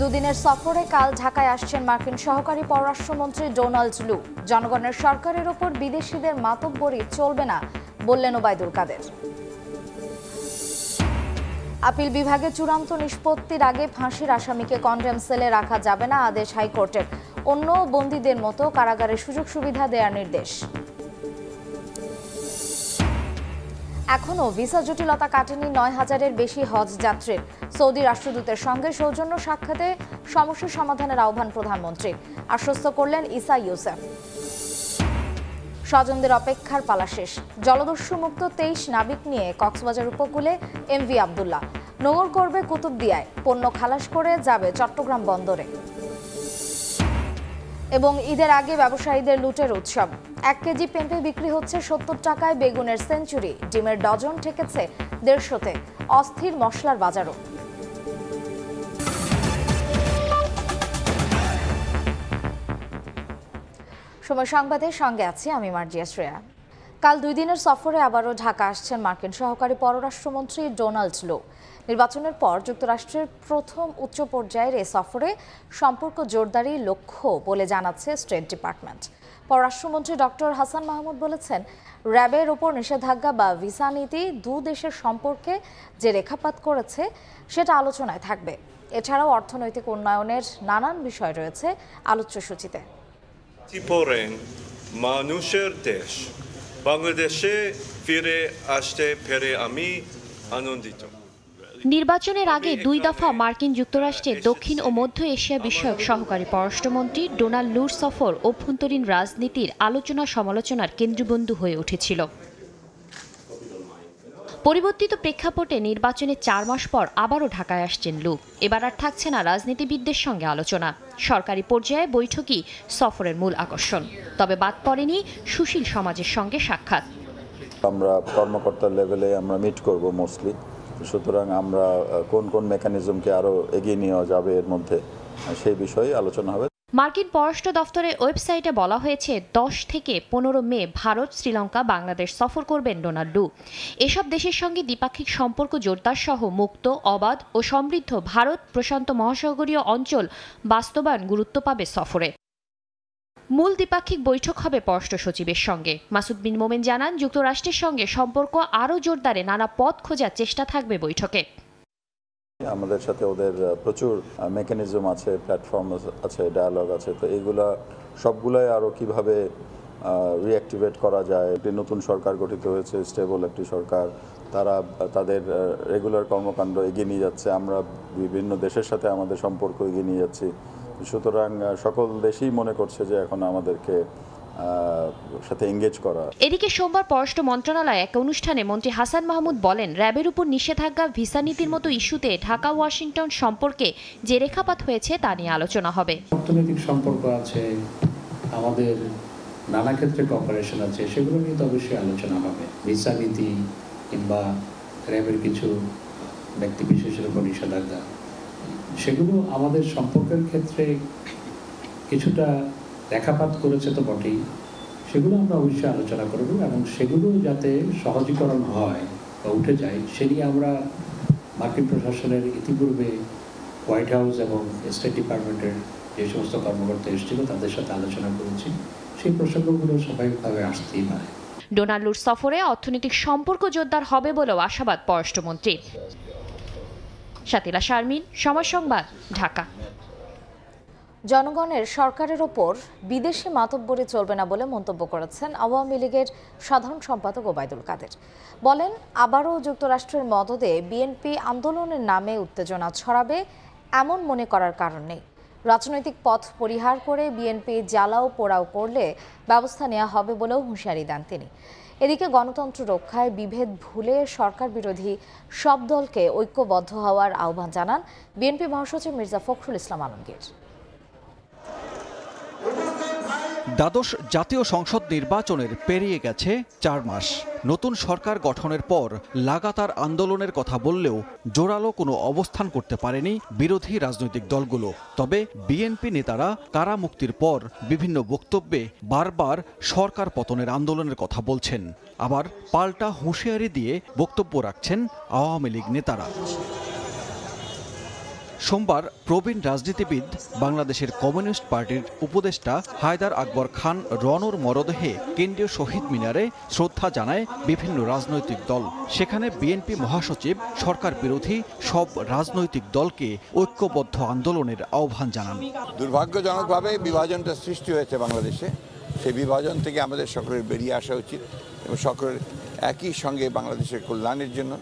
দুদিনের সফরে কাল ঢাকায় আসছেন মার্কিন সহকারী পররাষ্ট্রমন্ত্রী ডোনাল্ড লু জনগণের সরকারের ওপর বিদেশিদের মাতব্বরি চলবে না বললেন ওবায়দুল কাদের আপিল বিভাগে চূড়ান্ত নিষ্পত্তির আগে ফাঁসির আসামিকে কন্ডেম সেলে রাখা যাবে না আদেশ হাইকোর্টের অন্য বন্দীদের মতো কারাগারে সুযোগ সুবিধা দেওয়ার নির্দেশ এখনও ভিসা জটিলতা কাটেনি নয় হাজারের বেশি হজ যাত্রীর সৌদি রাষ্ট্রদূতের সঙ্গে সৌজন্য সাক্ষাতে সমস্যা সমাধানের আহ্বান প্রধানমন্ত্রী আশ্বস্ত করলেন ইসা ইউসেফ স্বজনদের অপেক্ষার পালা শেষ জলদস্যুমুক্ত তেইশ নাবিক নিয়ে কক্সবাজার উপকূলে এমভি আবদুল্লাহ নোঙর করবে কুতুবদিয়ায় পণ্য খালাস করে যাবে চট্টগ্রাম বন্দরে এবং ঈদের আগে ব্যবসায়ীদের লুটের উৎসব এক কেজি পেঁপে বিক্রি হচ্ছে সত্তর টাকায় বেগুনের সেঞ্চুরি ডিমের ডজন ঠেকেছে দেড়শোতে অস্থির মশলার বাজারও সময় সংবাদে সঙ্গে আছি আমি মার্জিয়া শ্রেয়া কাল দুই দিনের সফরে আবারও ঢাকা আসছেন মার্কিন সহকারী পররাষ্ট্রমন্ত্রী ডোনাল্ড লো নির্বাচনের পর যুক্তরাষ্ট্রের প্রথম উচ্চ পর্যায়ের এ সফরে সম্পর্ক জোরদারি লক্ষ্য বলে জানাচ্ছে স্টেট ডিপার্টমেন্ট পররাষ্ট্রমন্ত্রী ডক্টর হাসান মাহমুদ বলেছেন র্যাবের ওপর নিষেধাজ্ঞা বা ভিসা নীতি দু দেশের সম্পর্কে যে রেখাপাত করেছে সেটা আলোচনায় থাকবে এছাড়াও অর্থনৈতিক উন্নয়নের নানান বিষয় রয়েছে সূচিতে মানুষের দেশ বাংলাদেশে ফিরে আসতে ফেরে আমি আনন্দিত নির্বাচনের আগে দুই দফা মার্কিন যুক্তরাষ্ট্রে দক্ষিণ ও মধ্য এশিয়া বিষয়ক সহকারী পররাষ্ট্রমন্ত্রী ডোনাল্ড লুর সফর অভ্যন্তরীণ রাজনীতির আলোচনা সমালোচনার কেন্দ্রবন্ধু হয়ে উঠেছিল পরিবর্তিত প্রেক্ষাপটে নির্বাচনের চার মাস পর আবারও ঢাকায় আসছেন লু এবার আর থাকছে না রাজনীতিবিদদের সঙ্গে আলোচনা সরকারি পর্যায়ে বৈঠকই সফরের মূল আকর্ষণ তবে বাদ পড়েনি সুশীল সমাজের সঙ্গে সাক্ষাৎ আমরা কর্মকর্তার লেভেলে আমরা মিট করব মোস্টলি সুতরাং আমরা কোন কোন মেকানিজমকে আরও এগিয়ে নেওয়া যাবে এর মধ্যে সেই বিষয়ে আলোচনা হবে মার্কিন পররাষ্ট্র দফতরের ওয়েবসাইটে বলা হয়েছে দশ থেকে পনেরো মে ভারত শ্রীলঙ্কা বাংলাদেশ সফর করবেন ডোনাল্ডু এসব দেশের সঙ্গে দ্বিপাক্ষিক সম্পর্ক জোরদার সহ মুক্ত অবাধ ও সমৃদ্ধ ভারত প্রশান্ত মহাসাগরীয় অঞ্চল বাস্তবায়ন গুরুত্ব পাবে সফরে মূল দ্বিপাক্ষিক বৈঠক হবে পররাষ্ট্র সচিবের সঙ্গে মাসুদ বিন মোমেন জানান যুক্তরাষ্ট্রের সঙ্গে সম্পর্ক আরও জোরদারে নানা পথ খোঁজার চেষ্টা থাকবে বৈঠকে আমাদের সাথে ওদের প্রচুর মেকানিজম আছে প্ল্যাটফর্ম আছে ডায়ালগ আছে তো এগুলা সবগুলাই আরও কিভাবে রিঅ্যাক্টিভেট করা যায় একটি নতুন সরকার গঠিত হয়েছে স্টেবল একটি সরকার তারা তাদের রেগুলার কর্মকাণ্ড এগিয়ে নিয়ে যাচ্ছে আমরা বিভিন্ন দেশের সাথে আমাদের সম্পর্ক এগিয়ে নিয়ে যাচ্ছি সুতরাং সকল দেশেই মনে করছে যে এখন আমাদেরকে সাথে এঙ্গেজ করা এদিকে সোমবার পররাষ্ট্র মন্ত্রণালয়ে এক অনুষ্ঠানে মন্ত্রী হাসান মাহমুদ বলেন র্যাবের উপর নিষেধাজ্ঞা ভিসা নীতির মতো ইস্যুতে ঢাকা ওয়াশিংটন সম্পর্কে যে রেখাপাত হয়েছে তা নিয়ে আলোচনা হবে অর্থনৈতিক সম্পর্ক আছে আমাদের নানা ক্ষেত্রে কপারেশন আছে সেগুলো নিয়ে তো অবশ্যই আলোচনা হবে ভিসা নীতি কিংবা র্যাবের কিছু ব্যক্তি বিশেষের উপর নিষেধাজ্ঞা সেগুলো আমাদের সম্পর্কের ক্ষেত্রে কিছুটা দেখাপাত করেছে তো বটেই সেগুলো আমরা অবশ্যই আলোচনা করব এবং সেগুলো যাতে সহজীকরণ হয় বা উঠে যায় সে নিয়ে আমরা মার্কিন প্রশাসনের ইতিপূর্বে হোয়াইট হাউস এবং স্টেট ডিপার্টমেন্টের যে সমস্ত কর্মকর্তা এসেছিল তাদের সাথে আলোচনা করেছি সেই প্রসঙ্গগুলো স্বাভাবিকভাবে আসতেই পারে ডোনাল্ডুর সফরে অর্থনৈতিক সম্পর্ক জোরদার হবে বলেও আশাবাদ পররাষ্ট্রমন্ত্রী সাতিলা শারমিন সময় সংবাদ ঢাকা জনগণের সরকারের ওপর বিদেশি মাতব্বরি চলবে না বলে মন্তব্য করেছেন আওয়ামী লীগের সাধারণ সম্পাদক ওবায়দুল কাদের বলেন আবারও যুক্তরাষ্ট্রের মদদে বিএনপি আন্দোলনের নামে উত্তেজনা ছড়াবে এমন মনে করার কারণ নেই রাজনৈতিক পথ পরিহার করে বিএনপি জ্বালাও পোড়াও করলে ব্যবস্থা নেওয়া হবে বলেও হুঁশিয়ারি দেন তিনি এদিকে গণতন্ত্র রক্ষায় বিভেদ ভুলে সরকার বিরোধী সব দলকে ঐক্যবদ্ধ হওয়ার আহ্বান জানান বিএনপি মহাসচিব মির্জা ফখরুল ইসলাম আলমগীর দ্বাদশ জাতীয় সংসদ নির্বাচনের পেরিয়ে গেছে চার মাস নতুন সরকার গঠনের পর লাগাতার আন্দোলনের কথা বললেও জোরালো কোনো অবস্থান করতে পারেনি বিরোধী রাজনৈতিক দলগুলো তবে বিএনপি নেতারা কারা মুক্তির পর বিভিন্ন বক্তব্যে বারবার সরকার পতনের আন্দোলনের কথা বলছেন আবার পাল্টা হুঁশিয়ারি দিয়ে বক্তব্য রাখছেন আওয়ামী লীগ নেতারা সোমবার প্রবীণ রাজনীতিবিদ বাংলাদেশের কমিউনিস্ট পার্টির উপদেষ্টা হায়দার আকবর খান রনর মরদেহে কেন্দ্রীয় শহীদ মিনারে শ্রদ্ধা জানায় বিভিন্ন রাজনৈতিক দল সেখানে বিএনপি মহাসচিব সরকার বিরোধী সব রাজনৈতিক দলকে ঐক্যবদ্ধ আন্দোলনের আহ্বান জানান দুর্ভাগ্যজনকভাবে বিভাজনটা সৃষ্টি হয়েছে বাংলাদেশে সেই বিভাজন থেকে আমাদের সকলের বেরিয়ে আসা উচিত এবং সকলের একই সঙ্গে বাংলাদেশের কল্যাণের জন্য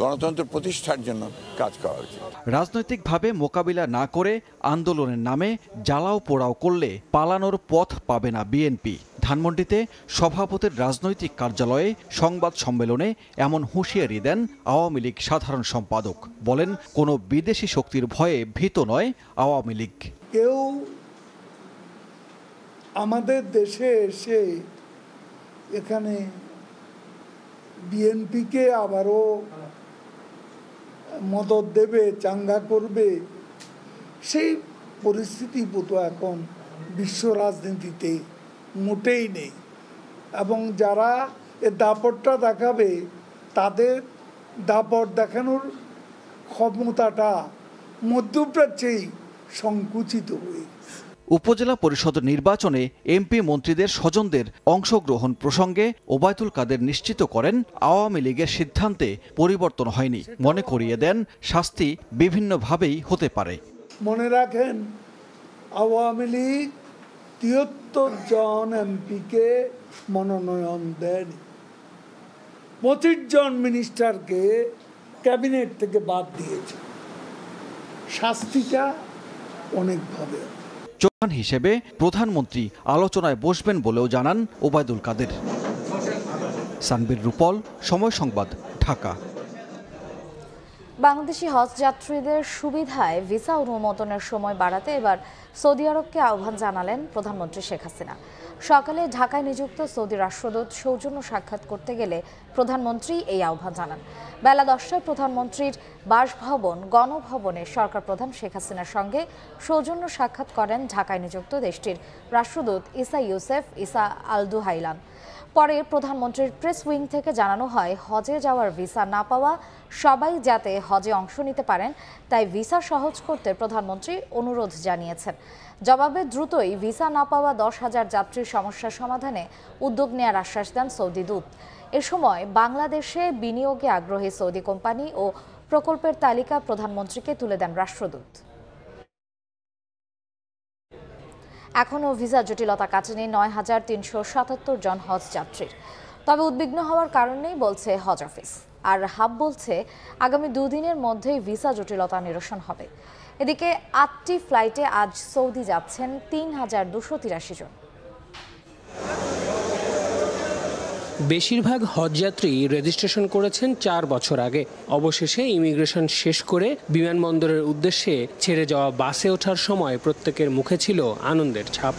গণতন্ত্র প্রতিষ্ঠার জন্য কাজ করা উচিত রাজনৈতিকভাবে মোকাবিলা না করে আন্দোলনের নামে জ্বালাও পোড়াও করলে পালানোর পথ পাবে না বিএনপি ধানমন্ডিতে সভাপতির রাজনৈতিক কার্যালয়ে সংবাদ সম্মেলনে এমন হুঁশিয়ারি দেন আওয়ামী লীগ সাধারণ সম্পাদক বলেন কোনো বিদেশি শক্তির ভয়ে ভীত নয় আওয়ামী লীগ কেউ আমাদের দেশে এসে এখানে বিএনপিকে আবারও মদত দেবে চাঙ্গা করবে সেই পরিস্থিতি বোধ এখন বিশ্ব রাজনীতিতে মোটেই নেই এবং যারা এ দাপটটা দেখাবে তাদের দাপট দেখানোর ক্ষমতাটা মধ্যপ্রাচ্যেই সংকুচিত হয়ে উপজেলা পরিষদ নির্বাচনে এমপি মন্ত্রীদের স্বজনদের অংশগ্রহণ প্রসঙ্গে ওবায়দুল কাদের নিশ্চিত করেন আওয়ামী লীগের সিদ্ধান্তে পরিবর্তন হয়নি মনে করিয়ে দেন শাস্তি বিভিন্নভাবেই হতে পারে মনে রাখেন আওয়ামী লীগ তিয়াত্তর জন এমপিকে মনোনয়ন দেন পঁচিশ জন মিনিস্টারকে ক্যাবিনেট থেকে বাদ দিয়েছে শাস্তিটা অনেকভাবে চৌহান হিসেবে প্রধানমন্ত্রী আলোচনায় বসবেন বলেও জানান ওবায়দুল কাদের সানবির রুপল সময় সংবাদ ঢাকা বাংলাদেশি হজ যাত্রীদের সুবিধায় ভিসা অনুমোদনের সময় বাড়াতে এবার সৌদি আরবকে আহ্বান জানালেন প্রধানমন্ত্রী শেখ হাসিনা সকালে ঢাকায় নিযুক্ত সৌদি রাষ্ট্রদূত সৌজন্য সাক্ষাৎ করতে গেলে প্রধানমন্ত্রী এই আহ্বান জানান বেলা দশটায় প্রধানমন্ত্রীর বাসভবন গণভবনে সরকার প্রধান শেখ হাসিনার সঙ্গে সৌজন্য সাক্ষাৎ করেন ঢাকায় নিযুক্ত দেশটির রাষ্ট্রদূত ইসা ইউসেফ ইসা আলদু হাইলান পরে প্রধানমন্ত্রীর প্রেস উইং থেকে জানানো হয় হজে যাওয়ার ভিসা না পাওয়া সবাই যাতে হজে অংশ নিতে পারেন তাই ভিসা সহজ করতে প্রধানমন্ত্রী অনুরোধ জানিয়েছেন জবাবে দ্রুতই ভিসা না পাওয়া দশ হাজার যাত্রীর সমস্যার সমাধানে উদ্যোগ নেওয়ার আশ্বাস দেন সৌদি দূত এ সময় বাংলাদেশে বিনিয়োগে আগ্রহী সৌদি কোম্পানি ও প্রকল্পের তালিকা প্রধানমন্ত্রীকে তুলে দেন রাষ্ট্রদূত এখনও ভিসা জটিলতা কাটেনি নয় হাজার তিনশো সাতাত্তর জন হজ যাত্রীর তবে উদ্বিগ্ন হওয়ার কারণেই বলছে হজ অফিস আর হাব বলছে আগামী দুদিনের মধ্যেই ভিসা জটিলতা নিরসন হবে এদিকে আটটি ফ্লাইটে আজ সৌদি যাচ্ছেন তিন হাজার দুশো তিরাশি জন বেশিরভাগ হজযাত্রী রেজিস্ট্রেশন করেছেন চার বছর আগে অবশেষে ইমিগ্রেশন শেষ করে বিমানবন্দরের উদ্দেশ্যে ছেড়ে যাওয়া বাসে ওঠার সময় প্রত্যেকের মুখে ছিল আনন্দের ছাপ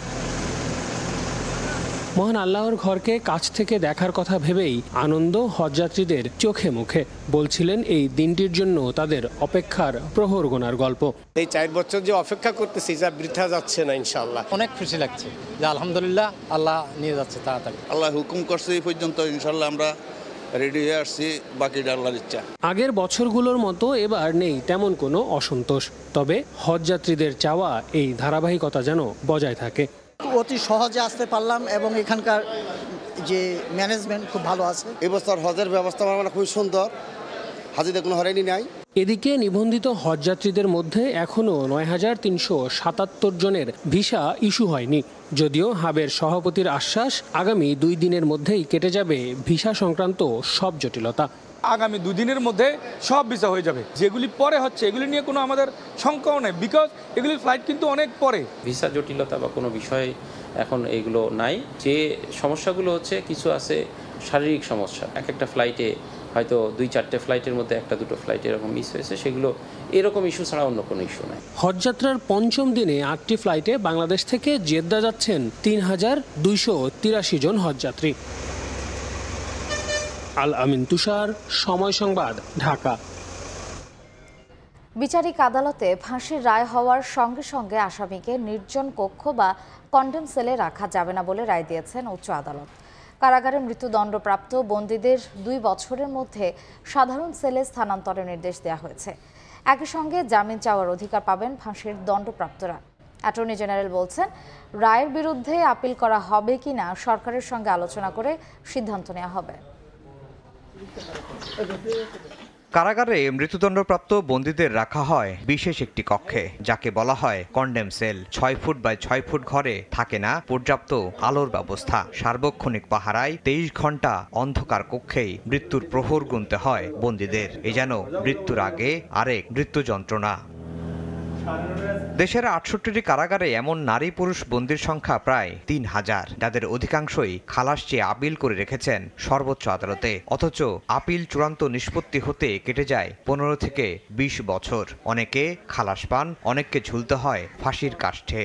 মহান আল্লাহর ঘরকে কাছ থেকে দেখার কথা ভেবেই আনন্দ হজযাত্রীদের চোখে মুখে বলছিলেন এই দিনটির জন্য তাদের অপেক্ষার প্রহর গোনার গল্প এই চার বছর যে অপেক্ষা করতেছি যা বৃথা যাচ্ছে না ইনশাল্লাহ অনেক খুশি লাগছে যে আলহামদুলিল্লাহ আল্লাহ নিয়ে যাচ্ছে তাড়াতাড়ি আল্লাহ হুকুম করছে এই পর্যন্ত ইনশাল্লাহ আমরা রেডি আসছি আগের বছরগুলোর মতো এবার নেই তেমন কোনো অসন্তোষ তবে হজযাত্রীদের চাওয়া এই ধারাবাহিকতা যেন বজায় থাকে অতি সহজে আসতে পারলাম এবং এখানকার যে ম্যানেজমেন্ট খুব ভালো আছে এবছর হজের ব্যবস্থাপনা খুব সুন্দর হাজিদের কোনো হরেনি নাই এদিকে নিবন্ধিত হজযাত্রীদের মধ্যে এখনও নয় হাজার তিনশো সাতাত্তর জনের ভিসা ইস্যু হয়নি যদিও হাবের সভাপতির আশ্বাস আগামী দুই দিনের মধ্যেই কেটে যাবে ভিসা সংক্রান্ত সব জটিলতা আগামী দুদিনের মধ্যে সব ভিসা হয়ে যাবে যেগুলি পরে হচ্ছে এগুলি নিয়ে কোনো আমাদের শঙ্কাও নেই বিকজ এগুলির ফ্লাইট কিন্তু অনেক পরে ভিসা জটিলতা বা কোনো বিষয় এখন এগুলো নাই যে সমস্যাগুলো হচ্ছে কিছু আছে শারীরিক সমস্যা এক একটা ফ্লাইটে হয়তো দুই চারটে ফ্লাইটের মধ্যে একটা দুটো ফ্লাইট এরকম মিস হয়েছে সেগুলো এরকম ইস্যু ছাড়া অন্য কোনো ইস্যু নাই হজযাত্রার পঞ্চম দিনে আটটি ফ্লাইটে বাংলাদেশ থেকে জেদ্দা যাচ্ছেন তিন হাজার দুইশো তিরাশি জন হজযাত্রী আল আমিন তুষার সময় সংবাদ ঢাকা বিচারিক আদালতে ফাঁসির রায় হওয়ার সঙ্গে সঙ্গে আসামিকে নির্জন কক্ষ বা কন্ডেম সেলে রাখা যাবে না বলে রায় দিয়েছেন উচ্চ আদালত কারাগারে মৃত্যুদণ্ডপ্রাপ্ত বন্দীদের দুই বছরের মধ্যে সাধারণ সেলে স্থানান্তরের নির্দেশ দেওয়া হয়েছে একই সঙ্গে জামিন চাওয়ার অধিকার পাবেন ফাঁসির দণ্ডপ্রাপ্তরা অ্যাটর্নি জেনারেল বলছেন রায়ের বিরুদ্ধে আপিল করা হবে কি না সরকারের সঙ্গে আলোচনা করে সিদ্ধান্ত নেওয়া হবে কারাগারে মৃত্যুদণ্ডপ্রাপ্ত বন্দীদের রাখা হয় বিশেষ একটি কক্ষে যাকে বলা হয় কন্ডেম সেল ছয় ফুট বাই ছয় ফুট ঘরে থাকে না পর্যাপ্ত আলোর ব্যবস্থা সার্বক্ষণিক পাহারায় তেইশ ঘন্টা অন্ধকার কক্ষেই মৃত্যুর প্রহর গুনতে হয় বন্দীদের এ যেন মৃত্যুর আগে আরেক মৃত্যু যন্ত্রণা দেশের আটষট্টিটি কারাগারে এমন নারী পুরুষ বন্দির সংখ্যা প্রায় তিন হাজার যাদের অধিকাংশই খালাস চেয়ে আপিল করে রেখেছেন সর্বোচ্চ আদালতে অথচ আপিল চূড়ান্ত নিষ্পত্তি হতে কেটে যায় পনেরো থেকে বিশ বছর অনেকে খালাস পান অনেককে ঝুলতে হয় ফাঁসির কাষ্ঠে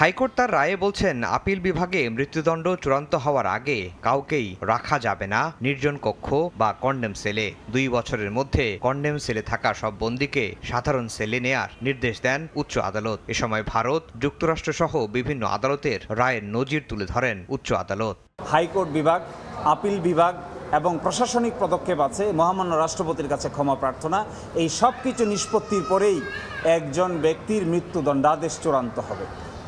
হাইকোর্ট তার রায়ে বলছেন আপিল বিভাগে মৃত্যুদণ্ড চূড়ান্ত হওয়ার আগে কাউকেই রাখা যাবে না নির্জন কক্ষ বা কন্ডেম সেলে দুই বছরের মধ্যে কন্ডেম সেলে থাকা সব বন্দীকে সাধারণ সেলে নেয়ার নির্দেশ দেন উচ্চ আদালত এ সময় ভারত যুক্তরাষ্ট্রসহ বিভিন্ন আদালতের রায়ের নজির তুলে ধরেন উচ্চ আদালত হাইকোর্ট বিভাগ আপিল বিভাগ এবং প্রশাসনিক পদক্ষেপ আছে মহামান্য রাষ্ট্রপতির কাছে ক্ষমা প্রার্থনা এই সব কিছু নিষ্পত্তির পরেই একজন ব্যক্তির মৃত্যুদণ্ডাদেশ চূড়ান্ত হবে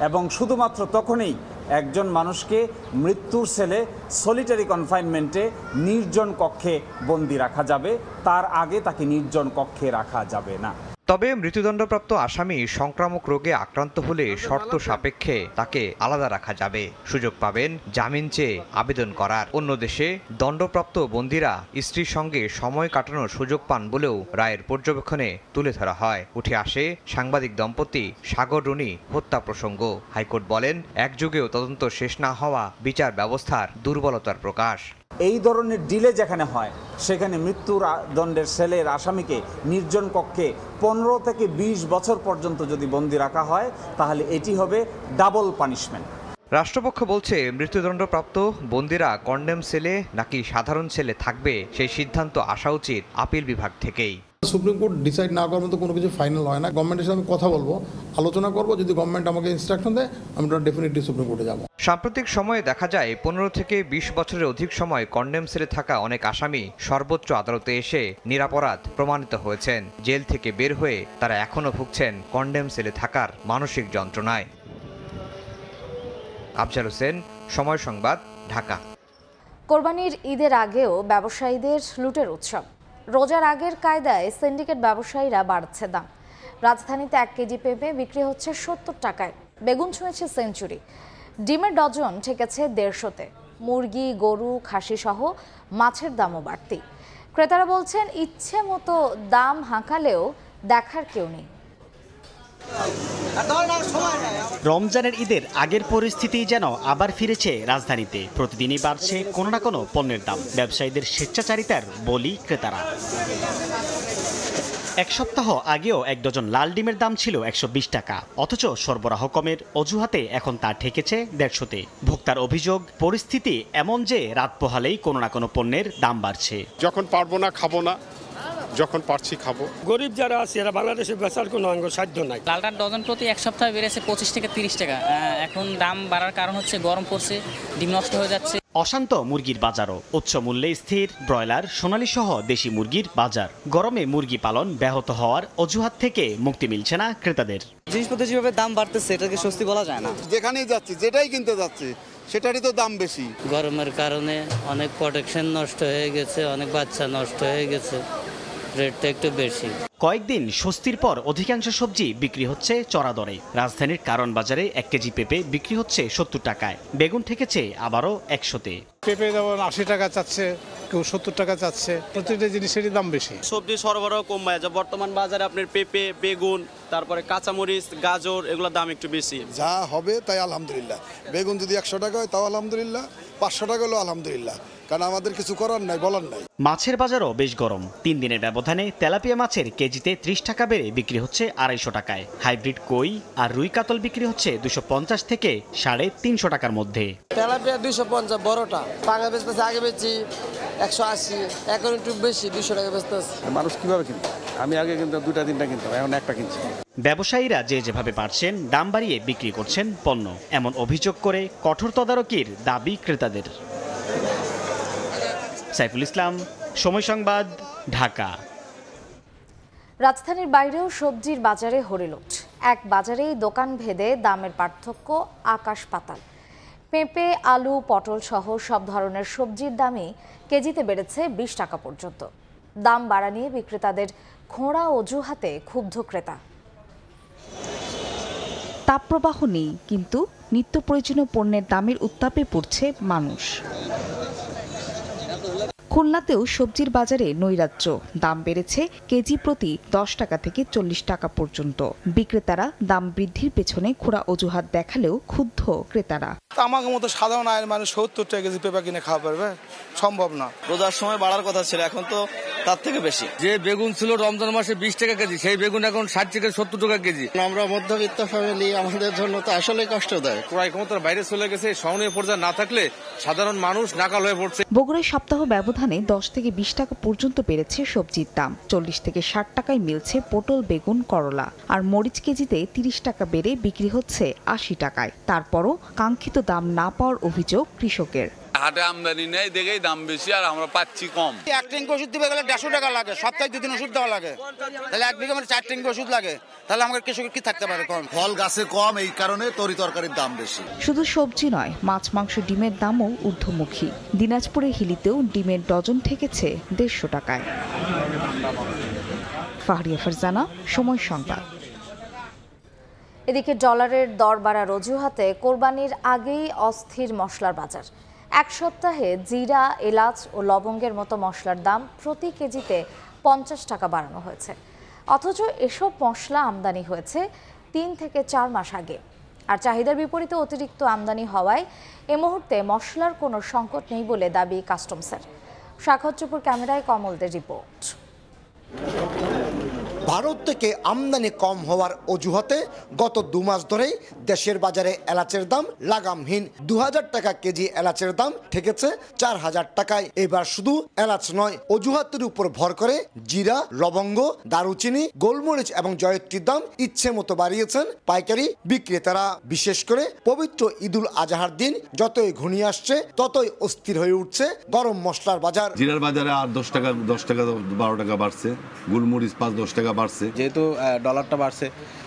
এবং শুধুমাত্র তখনই একজন মানুষকে মৃত্যুর সেলে সলিটারি কনফাইনমেন্টে নির্জন কক্ষে বন্দি রাখা যাবে তার আগে তাকে নির্জন কক্ষে রাখা যাবে না তবে মৃত্যুদণ্ডপ্রাপ্ত আসামি সংক্রামক রোগে আক্রান্ত হলে শর্ত সাপেক্ষে তাকে আলাদা রাখা যাবে সুযোগ পাবেন জামিন চেয়ে আবেদন করার অন্য দেশে দণ্ডপ্রাপ্ত বন্দিরা স্ত্রীর সঙ্গে সময় কাটানোর সুযোগ পান বলেও রায়ের পর্যবেক্ষণে তুলে ধরা হয় উঠে আসে সাংবাদিক দম্পতি সাগর রুনি হত্যা প্রসঙ্গ হাইকোর্ট বলেন একযুগেও তদন্ত শেষ না হওয়া বিচার ব্যবস্থার দুর্বলতার প্রকাশ এই ধরনের ডিলে যেখানে হয় সেখানে মৃত্যুর দণ্ডের সেলের আসামিকে নির্জন কক্ষে পনেরো থেকে ২০ বছর পর্যন্ত যদি বন্দি রাখা হয় তাহলে এটি হবে ডাবল পানিশমেন্ট রাষ্ট্রপক্ষ বলছে মৃত্যুদণ্ডপ্রাপ্ত বন্দিরা কন্ডেম সেলে নাকি সাধারণ সেলে থাকবে সেই সিদ্ধান্ত আসা উচিত আপিল বিভাগ থেকেই সুপ্রিম কোর্ট ডিসাইড না করার মতো কোনো কিছু ফাইনাল হয় না গভর্নমেন্টের সাথে আমি কথা বলবো আলোচনা করব যদি গভর্নমেন্ট আমাকে ইনস্ট্রাকশন দেয় আমি ডেফিনেটলি সুপ্রিম কোর্টে যাব সাম্প্রতিক সময়ে দেখা যায় পনেরো থেকে ২০ বছরের অধিক সময় কন্ডেম সেলে থাকা অনেক আসামি সর্বোচ্চ আদালতে এসে নিরাপরাধ প্রমাণিত হয়েছেন জেল থেকে বের হয়ে তারা এখনও ভুগছেন কন্ডেম সেলে থাকার মানসিক যন্ত্রণায় আফজাল হোসেন সময় সংবাদ ঢাকা কোরবানির ঈদের আগেও ব্যবসায়ীদের লুটের উৎসব রোজার আগের কায়দায় সিন্ডিকেট ব্যবসায়ীরা বাড়ছে দাম রাজধানীতে এক কেজি পেঁপে বিক্রি হচ্ছে সত্তর টাকায় বেগুন ছুঁয়েছে সেঞ্চুরি ডিমের ডজন ঠেকেছে দেড়শোতে মুরগি গরু খাসি সহ মাছের দামও বাড়তি ক্রেতারা বলছেন ইচ্ছে মতো দাম হাঁকালেও দেখার কেউ নেই রমজানের ঈদের আগের পরিস্থিতি যেন আবার ফিরেছে রাজধানীতে প্রতিদিনই বাড়ছে কোনো না কোনো পণ্যের দাম ব্যবসায়ীদের স্বেচ্ছাচারিতার বলি ক্রেতারা এক সপ্তাহ আগেও এক ডজন লাল ডিমের দাম ছিল একশো টাকা অথচ সরবরাহ কমের অজুহাতে এখন তা ঠেকেছে দেড়শোতে ভোক্তার অভিযোগ পরিস্থিতি এমন যে রাত পোহালেই কোনো না কোনো পণ্যের দাম বাড়ছে যখন পারবো না খাবো না যখন পারছি খাবো গরিব যারা আছে এরা বাংলাদেশে বেচার কোনো অঙ্গ সাধ্য নাই লালটার ডজন প্রতি এক সপ্তাহে বেড়েছে পঁচিশ থেকে তিরিশ টাকা এখন দাম বাড়ার কারণ হচ্ছে গরম পড়ছে ডিম নষ্ট হয়ে যাচ্ছে অশান্ত মুরগির বাজারও উচ্চ মূল্যে স্থির ব্রয়লার সোনালী সহ দেশি মুরগির বাজার গরমে মুরগি পালন ব্যাহত হওয়ার অজুহাত থেকে মুক্তি মিলছে না ক্রেতাদের জিনিসপত্র যেভাবে দাম বাড়তেছে এটাকে স্বস্তি বলা যায় না যেখানেই যাচ্ছে যেটাই কিনতে যাচ্ছে সেটারই তো দাম বেশি গরমের কারণে অনেক প্রোটেকশন নষ্ট হয়ে গেছে অনেক বাচ্চা নষ্ট হয়ে গেছে রেটটা একটু বেশি কয়েকদিন স্বস্তির পর অধিকাংশ সবজি বিক্রি হচ্ছে চড়া দরে রাজধানীর কারণ বাজারে এক কেজি পেঁপে বিক্রি হচ্ছে সত্তর টাকায় বেগুন ঠেকেছে আবারও একশোতে পেঁপে যেমন আশি টাকা চাচ্ছে কেউ সত্তর টাকা চাচ্ছে প্রতিটা জিনিসেরই দাম বেশি সবজি সরবরাহ কম যায় বর্তমান বাজারে আপনার পেঁপে বেগুন তারপরে কাঁচামরিচ গাজর এগুলোর দাম একটু বেশি যা হবে তাই আলহামদুলিল্লাহ বেগুন যদি একশো টাকা হয় তাও আলহামদুলিল্লাহ পাঁচশো টাকা হলো আলহামদুলিল্লাহ কারণ আমাদের কিছু করার নাই বলার মাছের বাজারও বেশ গরম তিন দিনের ব্যবধানে তেলাপিয়া মাছের কেজিতে ত্রিশ টাকা বেড়ে বিক্রি হচ্ছে আড়াইশো টাকায় হাইব্রিড কই আর রুই কাতল বিক্রি হচ্ছে দুশো পঞ্চাশ থেকে সাড়ে তিনশো টাকার মধ্যে তেলাপিয়া দুশো পঞ্চাশ বড়টা পাঙ্গা বেচতেছে আগে বেচি একশো আশি এখন একটু বেশি দুশো টাকা বেচতেছে মানুষ কিভাবে কিনবে আমি আগে কিন্তু দুটা দিনটা কিনতাম এখন একটা কিনছি ব্যবসায়ীরা যে যেভাবে পারছেন দাম বাড়িয়ে বিক্রি করছেন পণ্য এমন অভিযোগ করে কঠোর তদারকির দাবি ক্রেতাদের সাইফুল ইসলাম সময় সংবাদ ঢাকা রাজধানীর বাইরেও সবজির বাজারে হরিলুট এক বাজারেই দোকান ভেদে দামের পার্থক্য আকাশ পাতাল পেঁপে আলু পটল সহ সব ধরনের সবজির দামই কেজিতে বেড়েছে বিশ টাকা পর্যন্ত দাম বাড়া নিয়ে বিক্রেতাদের খোঁড়া অজুহাতে ক্ষুব্ধ ক্রেতা তাপপ্রবাহ নেই কিন্তু নিত্য প্রয়োজনীয় পণ্যের দামের উত্তাপে পড়ছে মানুষ খুলনাতেও সবজির বাজারে নৈরাজ্য দাম বেড়েছে কেজি প্রতি দশ টাকা থেকে চল্লিশ টাকা পর্যন্ত বিক্রেতারা দাম বৃদ্ধির পেছনে খোড়া অজুহাত দেখালেও ক্ষুব্ধ ক্রেতারা আমাকে মতো সাধারণ আয়ের মানুষ সত্তর টাকা কেজি পেপার কিনে খাওয়া পারবে সম্ভব না রোজার সময় বাড়ার কথা ছিল এখন তো তার থেকে বেশি যে বেগুন ছিল রমজান মাসে বিশ টাকা কেজি সেই বেগুন এখন ষাট থেকে সত্তর টাকা কেজি আমরা মধ্যবিত্ত ফ্যামিলি আমাদের জন্য তো আসলে কষ্ট দেয় ক্রয় ক্ষমতার বাইরে চলে গেছে সহনীয় পর্যায়ে না থাকলে সাধারণ মানুষ নাকাল হয়ে পড়ছে বগুড়ায় সপ্তাহ সপ্তাহ ব্যবধানে দশ থেকে বিশ টাকা পর্যন্ত বেড়েছে সবজির দাম চল্লিশ থেকে ষাট টাকায় মিলছে পটল বেগুন করলা আর মরিচ কেজিতে তিরিশ টাকা বেড়ে বিক্রি হচ্ছে আশি টাকায় তারপরও কাঙ্ক্ষিত দাম না পাওয়ার অভিযোগ কৃষকের হাটে আমদানি নেই দেখেই দাম বেশি আর আমরা পাচ্ছি কম এক ট্যাঙ্ক ওষুধ দিবে গেলে দেড়শো টাকা লাগে সপ্তাহে দুদিন ওষুধ দেওয়া লাগে তাহলে এক বিঘা মানে চার ট্যাঙ্ক ওষুধ লাগে তাহলে আমাদের কৃষকের কি থাকতে পারে কম ফল গাছে কম এই কারণে তরি তরকারির দাম বেশি শুধু সবজি নয় মাছ মাংস ডিমের দামও ঊর্ধ্বমুখী দিনাজপুরে হিলিতেও ডিমের ডজন ঠেকেছে দেড়শো টাকায় ফাহরিয়া ফারজানা সময় সংবাদ এদিকে ডলারের দর বাড়ার অজুহাতে কোরবানির আগেই অস্থির মশলার বাজার এক সপ্তাহে জিরা এলাচ ও লবঙ্গের মতো মশলার দাম প্রতি কেজিতে পঞ্চাশ টাকা বাড়ানো হয়েছে অথচ এসব মশলা আমদানি হয়েছে তিন থেকে চার মাস আগে আর চাহিদার বিপরীতে অতিরিক্ত আমদানি হওয়ায় এ মুহূর্তে মশলার কোনো সংকট নেই বলে দাবি কাস্টমসের শাখচ্চপুর ক্যামেরায় কমলদের রিপোর্ট ভারত থেকে আমদানি কম হওয়ার অজুহাতে গত দু মাস ধরেই দেশের বাজারে এলাচের দাম লাগামহীন দু টাকা কেজি এলাচের দাম ঠেকেছে চার হাজার টাকায় এবার শুধু এলাচ নয় অজুহাতের উপর ভর করে জিরা লবঙ্গ দারুচিনি গোলমরিচ এবং জয়ত্রীর দাম ইচ্ছে মতো বাড়িয়েছেন পাইকারি বিক্রেতারা বিশেষ করে পবিত্র ঈদুল আজহার দিন যতই ঘনিয়ে আসছে ততই অস্থির হয়ে উঠছে গরম মশলার বাজার জিরার বাজারে আর দশ টাকা দশ টাকা বারো টাকা বাড়ছে গোলমরিচ পাঁচ দশ টাকা বাড়ছে যেহেতু ডলারটা বাড়ছে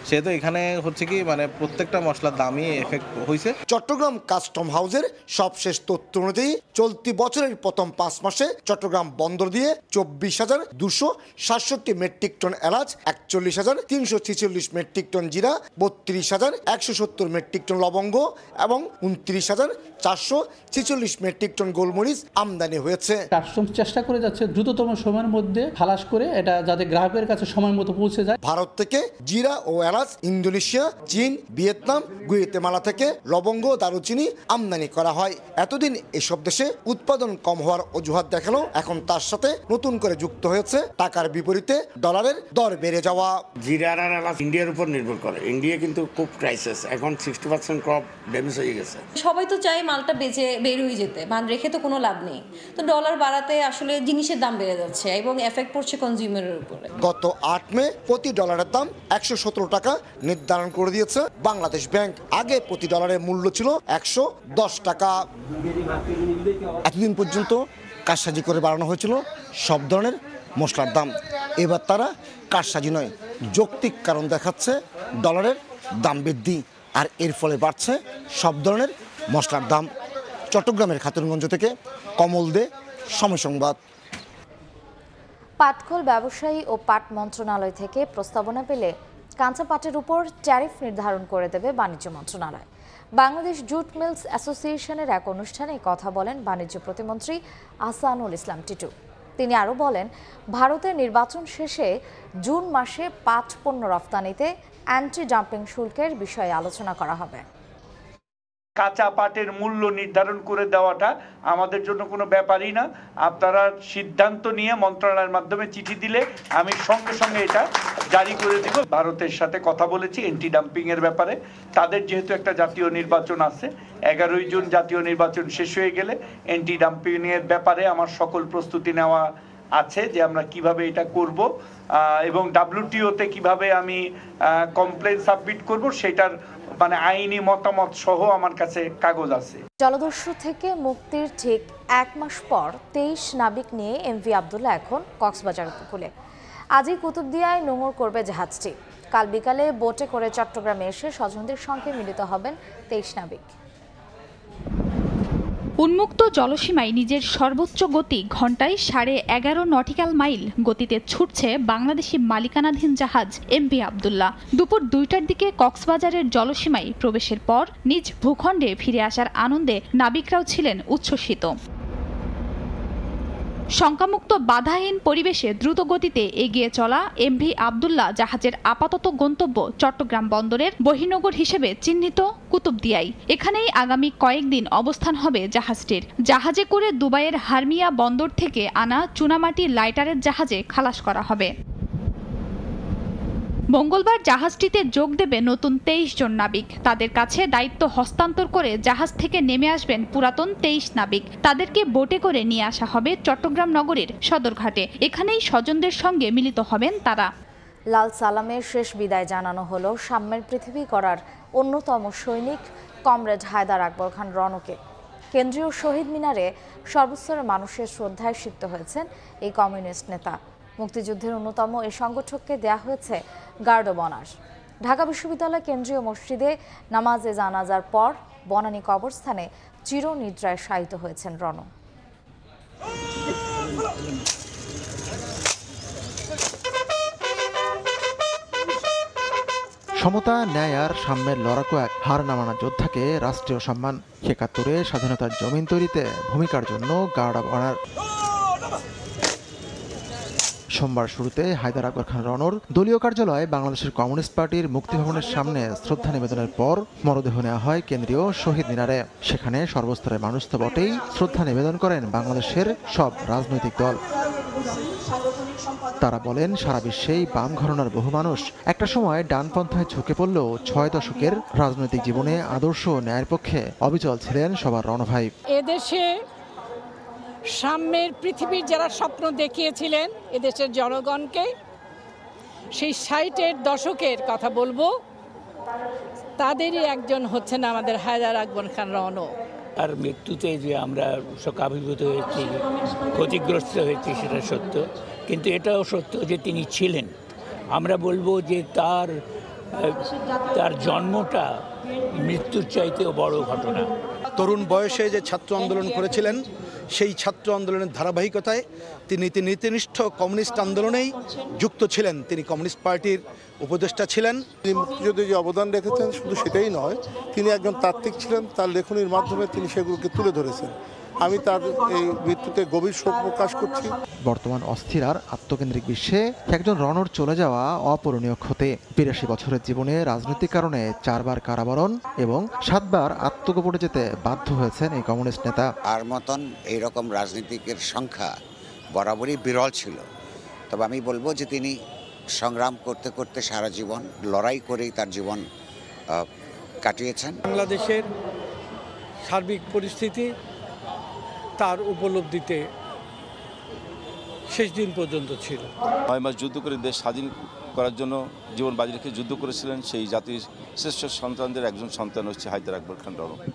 সেহেতু এখানে হচ্ছে কি মানে প্রত্যেকটা মশলার দামই এফেক্ট হয়েছে চট্টগ্রাম কাস্টম হাউসের সবশেষ তথ্য অনুযায়ী চলতি বছরের প্রথম পাঁচ মাসে চট্টগ্রাম বন্দর দিয়ে চব্বিশ হাজার দুশো সাতষট্টি মেট্রিক টন এলাচ একচল্লিশ হাজার তিনশো ছেচল্লিশ মেট্রিক টন জিরা বত্রিশ হাজার একশো সত্তর মেট্রিক টন লবঙ্গ এবং উনত্রিশ হাজার চারশো ছেচল্লিশ মেট্রিক টন গোলমরিচ আমদানি হয়েছে কাস্টমস চেষ্টা করে যাচ্ছে দ্রুততম সময়ের মধ্যে খালাস করে এটা যাতে গ্রাহকের কাছে সময় মতো পৌঁছে যায় ভারত থেকে জিরা ও এলাচ এলাচ ইন্দোনেশিয়া চীন ভিয়েতনাম গুয়েতেমালা থেকে লবঙ্গ দারুচিনি আমদানি করা হয় এতদিন এসব দেশে উৎপাদন কম হওয়ার অজুহাত দেখানো এখন তার সাথে নতুন করে যুক্ত হয়েছে টাকার বিপরীতে ডলারের দর বেড়ে যাওয়া জিরার আর এলাচ ইন্ডিয়ার উপর নির্ভর করে ইন্ডিয়া কিন্তু খুব ক্রাইসিস এখন সিক্সটি পার্সেন্ট ক্রপ ড্যামেজ হয়ে গেছে সবাই তো চায় মালটা বেঁচে বের হয়ে যেতে মান রেখে তো কোনো লাভ নেই তো ডলার বাড়াতে আসলে জিনিসের দাম বেড়ে যাচ্ছে এবং এফেক্ট পড়ছে কনজিউমারের উপরে গত আট মে প্রতি ডলারের দাম একশো সতেরো টাকা টাকা নির্ধারণ করে দিয়েছে বাংলাদেশ ব্যাংক আগে প্রতি ডলারের মূল্য ছিল একশো টাকা এতদিন পর্যন্ত কারসাজি করে বাড়ানো হয়েছিল সব ধরনের মশলার দাম এবার তারা কারসাজি নয় যৌক্তিক কারণ দেখাচ্ছে ডলারের দাম বৃদ্ধি আর এর ফলে বাড়ছে সব ধরনের মশলার দাম চট্টগ্রামের খাতুনগঞ্জ থেকে কমল দে সময় সংবাদ পাটকল ব্যবসায়ী ও পাট মন্ত্রণালয় থেকে প্রস্তাবনা পেলে কাঁচা পাটের উপর ট্যারিফ নির্ধারণ করে দেবে বাণিজ্য মন্ত্রণালয় বাংলাদেশ জুট মিলস অ্যাসোসিয়েশনের এক অনুষ্ঠানে কথা বলেন বাণিজ্য প্রতিমন্ত্রী আসানুল ইসলাম টিটু তিনি আরও বলেন ভারতের নির্বাচন শেষে জুন মাসে পাট পণ্য রফতানিতে অ্যান্টি ডাম্পিং শুল্কের বিষয়ে আলোচনা করা হবে কাঁচা পাটের মূল্য নির্ধারণ করে দেওয়াটা আমাদের জন্য কোনো ব্যাপারই না আপনারা সিদ্ধান্ত নিয়ে মন্ত্রণালয়ের মাধ্যমে চিঠি দিলে আমি সঙ্গে সঙ্গে এটা জারি করে দিব ভারতের সাথে কথা বলেছি এন্টি ডাম্পিংয়ের ব্যাপারে তাদের যেহেতু একটা জাতীয় নির্বাচন আছে এগারোই জুন জাতীয় নির্বাচন শেষ হয়ে গেলে এন্টি ডাম্পিংয়ের ব্যাপারে আমার সকল প্রস্তুতি নেওয়া আছে যে আমরা কিভাবে এটা করব এবং ডাব্লিউটিওতে কিভাবে আমি কমপ্লেন সাবমিট করব সেটার মানে আইনি মতামত সহ আমার কাছে কাগজ আছে জলদস্যু থেকে মুক্তির ঠিক এক মাস পর তেইশ নাবিক নিয়ে এমভি আবদুল্লাহ এখন কক্সবাজার উপকূলে আজই কুতুবদিয়ায় নোঙর করবে জাহাজটি কাল বিকালে বোটে করে চট্টগ্রামে এসে স্বজনদের সঙ্গে মিলিত হবেন তেইশ নাবিক উন্মুক্ত জলসীমায় নিজের সর্বোচ্চ গতি ঘন্টায় সাড়ে এগারো নটিক্যাল মাইল গতিতে ছুটছে বাংলাদেশি মালিকানাধীন জাহাজ এমপি আবদুল্লাহ দুপুর দুইটার দিকে কক্সবাজারের জলসীমায় প্রবেশের পর নিজ ভূখণ্ডে ফিরে আসার আনন্দে নাবিকরাও ছিলেন উচ্ছ্বসিত শঙ্কামুক্ত বাধাহীন পরিবেশে দ্রুত গতিতে এগিয়ে চলা এমভি আবদুল্লাহ জাহাজের আপাতত গন্তব্য চট্টগ্রাম বন্দরের বহিনগর হিসেবে চিহ্নিত কুতুবদিয়াই এখানেই আগামী কয়েকদিন অবস্থান হবে জাহাজটির জাহাজে করে দুবাইয়ের হারমিয়া বন্দর থেকে আনা চুনামাটি লাইটারের জাহাজে খালাস করা হবে মঙ্গলবার জাহাজটিতে যোগ দেবে নতুন তেইশ জন নাবিক তাদের কাছে দায়িত্ব হস্তান্তর করে জাহাজ থেকে নেমে আসবেন পুরাতন তেইশ নাবিক তাদেরকে বোটে করে নিয়ে আসা হবে চট্টগ্রাম নগরীর সদরঘাটে এখানেই স্বজনদের সঙ্গে মিলিত হবেন তারা লাল সালামের শেষ বিদায় জানানো হলো সাম্যের পৃথিবী করার অন্যতম সৈনিক কমরেড হায়দার আকবর খান রণকে কেন্দ্রীয় শহীদ মিনারে সর্বস্তরের মানুষের শ্রদ্ধায় সিদ্ধ হয়েছেন এই কমিউনিস্ট নেতা মুক্তিযুদ্ধের অন্যতম এই সংগঠককে দেয়া হয়েছে গার্ড বনার ঢাকা বিশ্ববিদ্যালয় কেন্দ্রীয় মসজিদে নামাজে জানাজার পর বনানী কবরস্থানে চিরনিদ্রায় শায়িত হয়েছেন রণ সমতা ন্যায় আর সাম্যের লড়াকু এক হার নামানা যোদ্ধাকে রাষ্ট্রীয় সম্মান একাত্তরে স্বাধীনতার জমিন তৈরিতে ভূমিকার জন্য গার্ড অব অনার সোমবার শুরুতে হায়দার আকবর খান রনর দলীয় কার্যালয়ে বাংলাদেশের কমিউনিস্ট পার্টির মুক্তি ভবনের সামনে শ্রদ্ধা নিবেদনের পর মরদেহ নেওয়া হয় কেন্দ্রীয় শহীদ মিনারে সেখানে সর্বস্তরের মানুষ তো বটেই শ্রদ্ধা নিবেদন করেন বাংলাদেশের সব রাজনৈতিক দল তারা বলেন সারা বিশ্বেই বাম ঘরনার বহু মানুষ একটা সময় ডানপন্থায় ঝুঁকে পড়লেও ছয় দশকের রাজনৈতিক জীবনে আদর্শ ন্যায়ের পক্ষে অবিচল ছিলেন সবার রণভাই এদেশে সাম্যের পৃথিবীর যারা স্বপ্ন দেখিয়েছিলেন এদেশের জনগণকে সেই ষাটের দশকের কথা বলবো তাদেরই একজন হচ্ছেন আমাদের হায়দার আকবর খান রনক তার মৃত্যুতে যে আমরা শোকাভিভূত হয়েছি ক্ষতিগ্রস্ত হয়েছি সেটা সত্য কিন্তু এটাও সত্য যে তিনি ছিলেন আমরা বলবো যে তার তার জন্মটা মৃত্যুর চাইতেও বড় ঘটনা তরুণ বয়সে যে ছাত্র আন্দোলন করেছিলেন সেই ছাত্র আন্দোলনের ধারাবাহিকতায় তিনি নীতিনিষ্ঠ কমিউনিস্ট আন্দোলনেই যুক্ত ছিলেন তিনি কমিউনিস্ট পার্টির উপদেষ্টা ছিলেন তিনি মুক্তিযুদ্ধে যে অবদান রেখেছেন শুধু সেটাই নয় তিনি একজন তাত্ত্বিক ছিলেন তার লেখনির মাধ্যমে তিনি সেগুলোকে তুলে ধরেছেন আমি তার এই মৃত্যুতে গভীর শোক প্রকাশ করছি বর্তমান অস্থির আর আত্মকেন্দ্রিক বিশ্বে একজন রণর চলে যাওয়া অপূরণীয় ক্ষতি বিরাশি বছরের জীবনে রাজনৈতিক কারণে চারবার কারাবরণ এবং সাতবার আত্মগোপনে যেতে বাধ্য হয়েছেন এই কমিউনিস্ট নেতা আর মতন এইরকম রাজনীতিকের সংখ্যা বরাবরই বিরল ছিল তবে আমি বলবো যে তিনি সংগ্রাম করতে করতে সারা জীবন লড়াই করেই তার জীবন কাটিয়েছেন বাংলাদেশের সার্বিক পরিস্থিতি তার উপলব্ধিতে শেষ দিন পর্যন্ত ছিল নয় মাস যুদ্ধ করে দেশ স্বাধীন করার জন্য জীবন বাজি রেখে যুদ্ধ করেছিলেন সেই জাতির শ্রেষ্ঠ সন্তানদের একজন সন্তান হচ্ছে হায়দার আকবর খান রহমান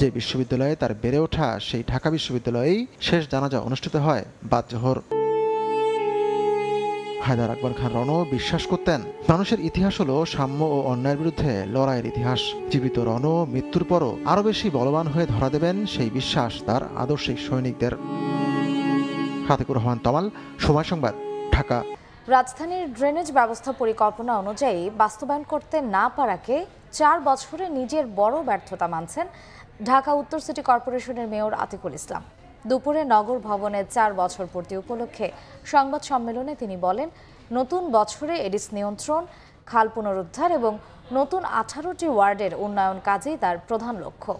যে বিশ্ববিদ্যালয়ে তার বেড়ে ওঠা সেই ঢাকা বিশ্ববিদ্যালয়েই শেষ জানাজা অনুষ্ঠিত হয় বাদজোহর হায়দার আকবর খান রণ বিশ্বাস করতেন মানুষের ইতিহাস হলো সাম্য ও অন্যায়ের বিরুদ্ধে লড়াইয়ের ইতিহাস জীবিত রণ মৃত্যুর পরও আরও বেশি বলবান হয়ে ধরা দেবেন সেই বিশ্বাস তার আদর্শিক সৈনিকদের খাতেকুর রহমান তমাল সময় সংবাদ ঢাকা রাজধানীর ড্রেনেজ ব্যবস্থা পরিকল্পনা অনুযায়ী বাস্তবায়ন করতে না পারাকে চার বছরে নিজের বড় ব্যর্থতা মানছেন ঢাকা উত্তর সিটি কর্পোরেশনের মেয়র আতিকুল ইসলাম দুপুরে নগর ভবনের চার বছর পূর্তি উপলক্ষে সংবাদ সম্মেলনে তিনি বলেন নতুন বছরে এডিস নিয়ন্ত্রণ খাল পুনরুদ্ধার এবং নতুন আঠারোটি ওয়ার্ডের উন্নয়ন কাজেই তার প্রধান লক্ষ্য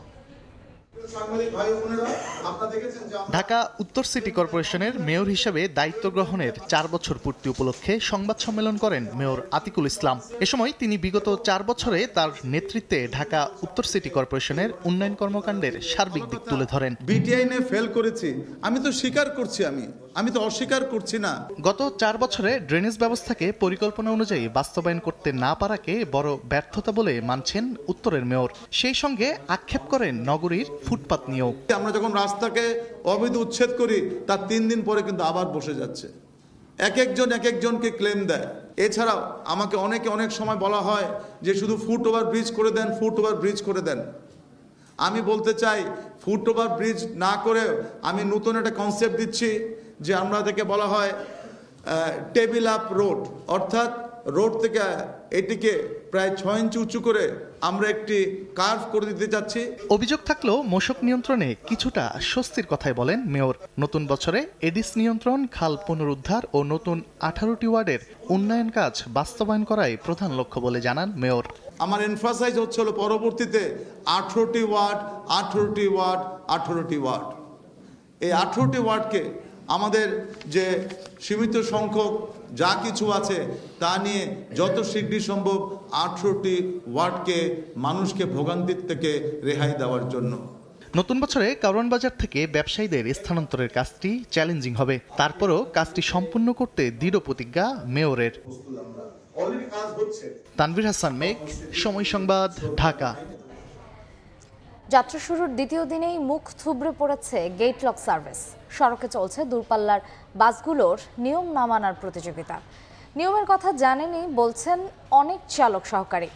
ঢাকা উত্তর সিটি কর্পোরেশনের মেয়র হিসেবে দায়িত্ব গ্রহণের চার বছর পূর্তি উপলক্ষে সংবাদ সম্মেলন করেন মেয়র আতিকুল ইসলাম এ সময় তিনি বিগত চার বছরে তার নেতৃত্বে ঢাকা উত্তর সিটি কর্পোরেশনের উন্নয়ন কর্মকাণ্ডের সার্বিক দিক তুলে ধরেন বিটিআইনে ফেল করেছি আমি তো স্বীকার করছি আমি আমি তো অস্বীকার করছি না গত চার বছরে ড্রেনেজ ব্যবস্থাকে পরিকল্পনা অনুযায়ী বাস্তবায়ন করতে না পারাকে বড় ব্যর্থতা বলে মানছেন উত্তরের মেয়র সেই সঙ্গে আক্ষেপ করেন নগরীর ফুটপাত নিয়োগ আমরা যখন রাস্তাকে অবৈধ উচ্ছেদ করি তার তিন দিন পরে কিন্তু আবার বসে যাচ্ছে এক একজন এক একজনকে ক্লেম দেয় এছাড়াও আমাকে অনেকে অনেক সময় বলা হয় যে শুধু ফুট ওভার ব্রিজ করে দেন ফুট ওভার ব্রিজ করে দেন আমি বলতে চাই ফুট ওভার ব্রিজ না করে আমি নতুন একটা কনসেপ্ট দিচ্ছি যে আমরা থেকে বলা হয় টেবিল আপ রোড অর্থাৎ রোড থেকে এটিকে প্রায় ছয় ইঞ্চি উঁচু করে আমরা একটি কার্ভ করে দিতে চাচ্ছি অভিযোগ থাকলেও মশক নিয়ন্ত্রণে কিছুটা স্বস্তির কথাই বলেন মেয়র নতুন বছরে এডিস নিয়ন্ত্রণ খাল পুনরুদ্ধার ও নতুন আঠারোটি ওয়ার্ডের উন্নয়ন কাজ বাস্তবায়ন করাই প্রধান লক্ষ্য বলে জানান মেয়র আমার এনফাসাইজ হচ্ছে হলো পরবর্তীতে আঠারোটি ওয়ার্ড আঠেরোটি ওয়ার্ড আঠারোটি ওয়ার্ড এই আঠেরোটি ওয়ার্ডকে আমাদের যে সীমিত সংখ্যক যা কিছু আছে তা নিয়ে যত শীঘ্রই সম্ভব আঠারোটি ওয়ার্ডকে মানুষকে ভোগান্তির থেকে রেহাই দেওয়ার জন্য নতুন বছরে কারওয়ান বাজার থেকে ব্যবসায়ীদের স্থানান্তরের কাজটি চ্যালেঞ্জিং হবে তারপরও কাজটি সম্পূর্ণ করতে দৃঢ় প্রতিজ্ঞা মেয়রের তানভীর হাসান মেঘ সময় সংবাদ ঢাকা যাত্রা শুরুর দ্বিতীয় দিনেই মুখ থুবড়ে পড়েছে গেট লক সার্ভিস সড়কে চলছে দূরপাল্লার বাসগুলোর নিয়ম না মানার প্রতিযোগিতা নিয়মের কথা জানেনি বলছেন অনেক চালক সহকারী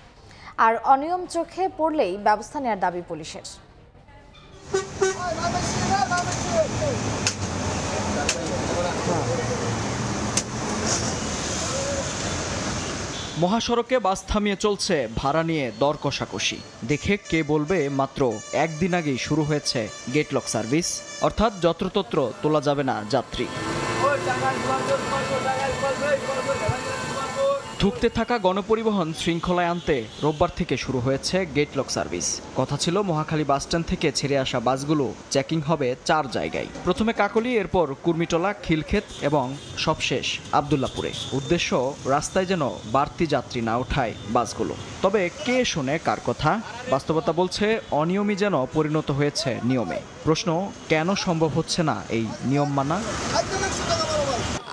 আর অনিয়ম চোখে পড়লেই ব্যবস্থা নেওয়ার দাবি পুলিশের হ্যাঁ। মহাসড়কে বাস থামিয়ে চলছে ভাড়া নিয়ে দর কষাকষি দেখে কে বলবে মাত্র একদিন আগেই শুরু হয়েছে গেটলক সার্ভিস অর্থাৎ যত্রতত্র তোলা যাবে না যাত্রী ঢুকতে থাকা গণপরিবহন শৃঙ্খলায় আনতে রোববার থেকে শুরু হয়েছে গেটলক সার্ভিস কথা ছিল মহাখালী বাসস্ট্যান্ড থেকে ছেড়ে আসা বাসগুলো চেকিং হবে চার জায়গায় প্রথমে কাকলি এরপর কুর্মিটলা খিলক্ষেত এবং সবশেষ আবদুল্লাপুরে উদ্দেশ্য রাস্তায় যেন বাড়তি যাত্রী না ওঠায় বাসগুলো তবে কে শোনে কার কথা বাস্তবতা বলছে অনিয়মই যেন পরিণত হয়েছে নিয়মে প্রশ্ন কেন সম্ভব হচ্ছে না এই নিয়ম মানা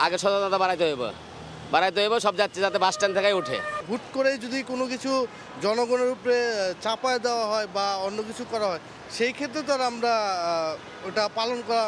আগে সচেতনতা বাড়াইতে হইব বাড়াইতে হইব সব যাত্রী যাতে বাস স্ট্যান্ড থেকে উঠে হুট করে যদি কোনো কিছু জনগণের উপরে চাপায় দেওয়া হয় বা অন্য কিছু করা হয় সেই ক্ষেত্রে তো আমরা ওটা পালন করা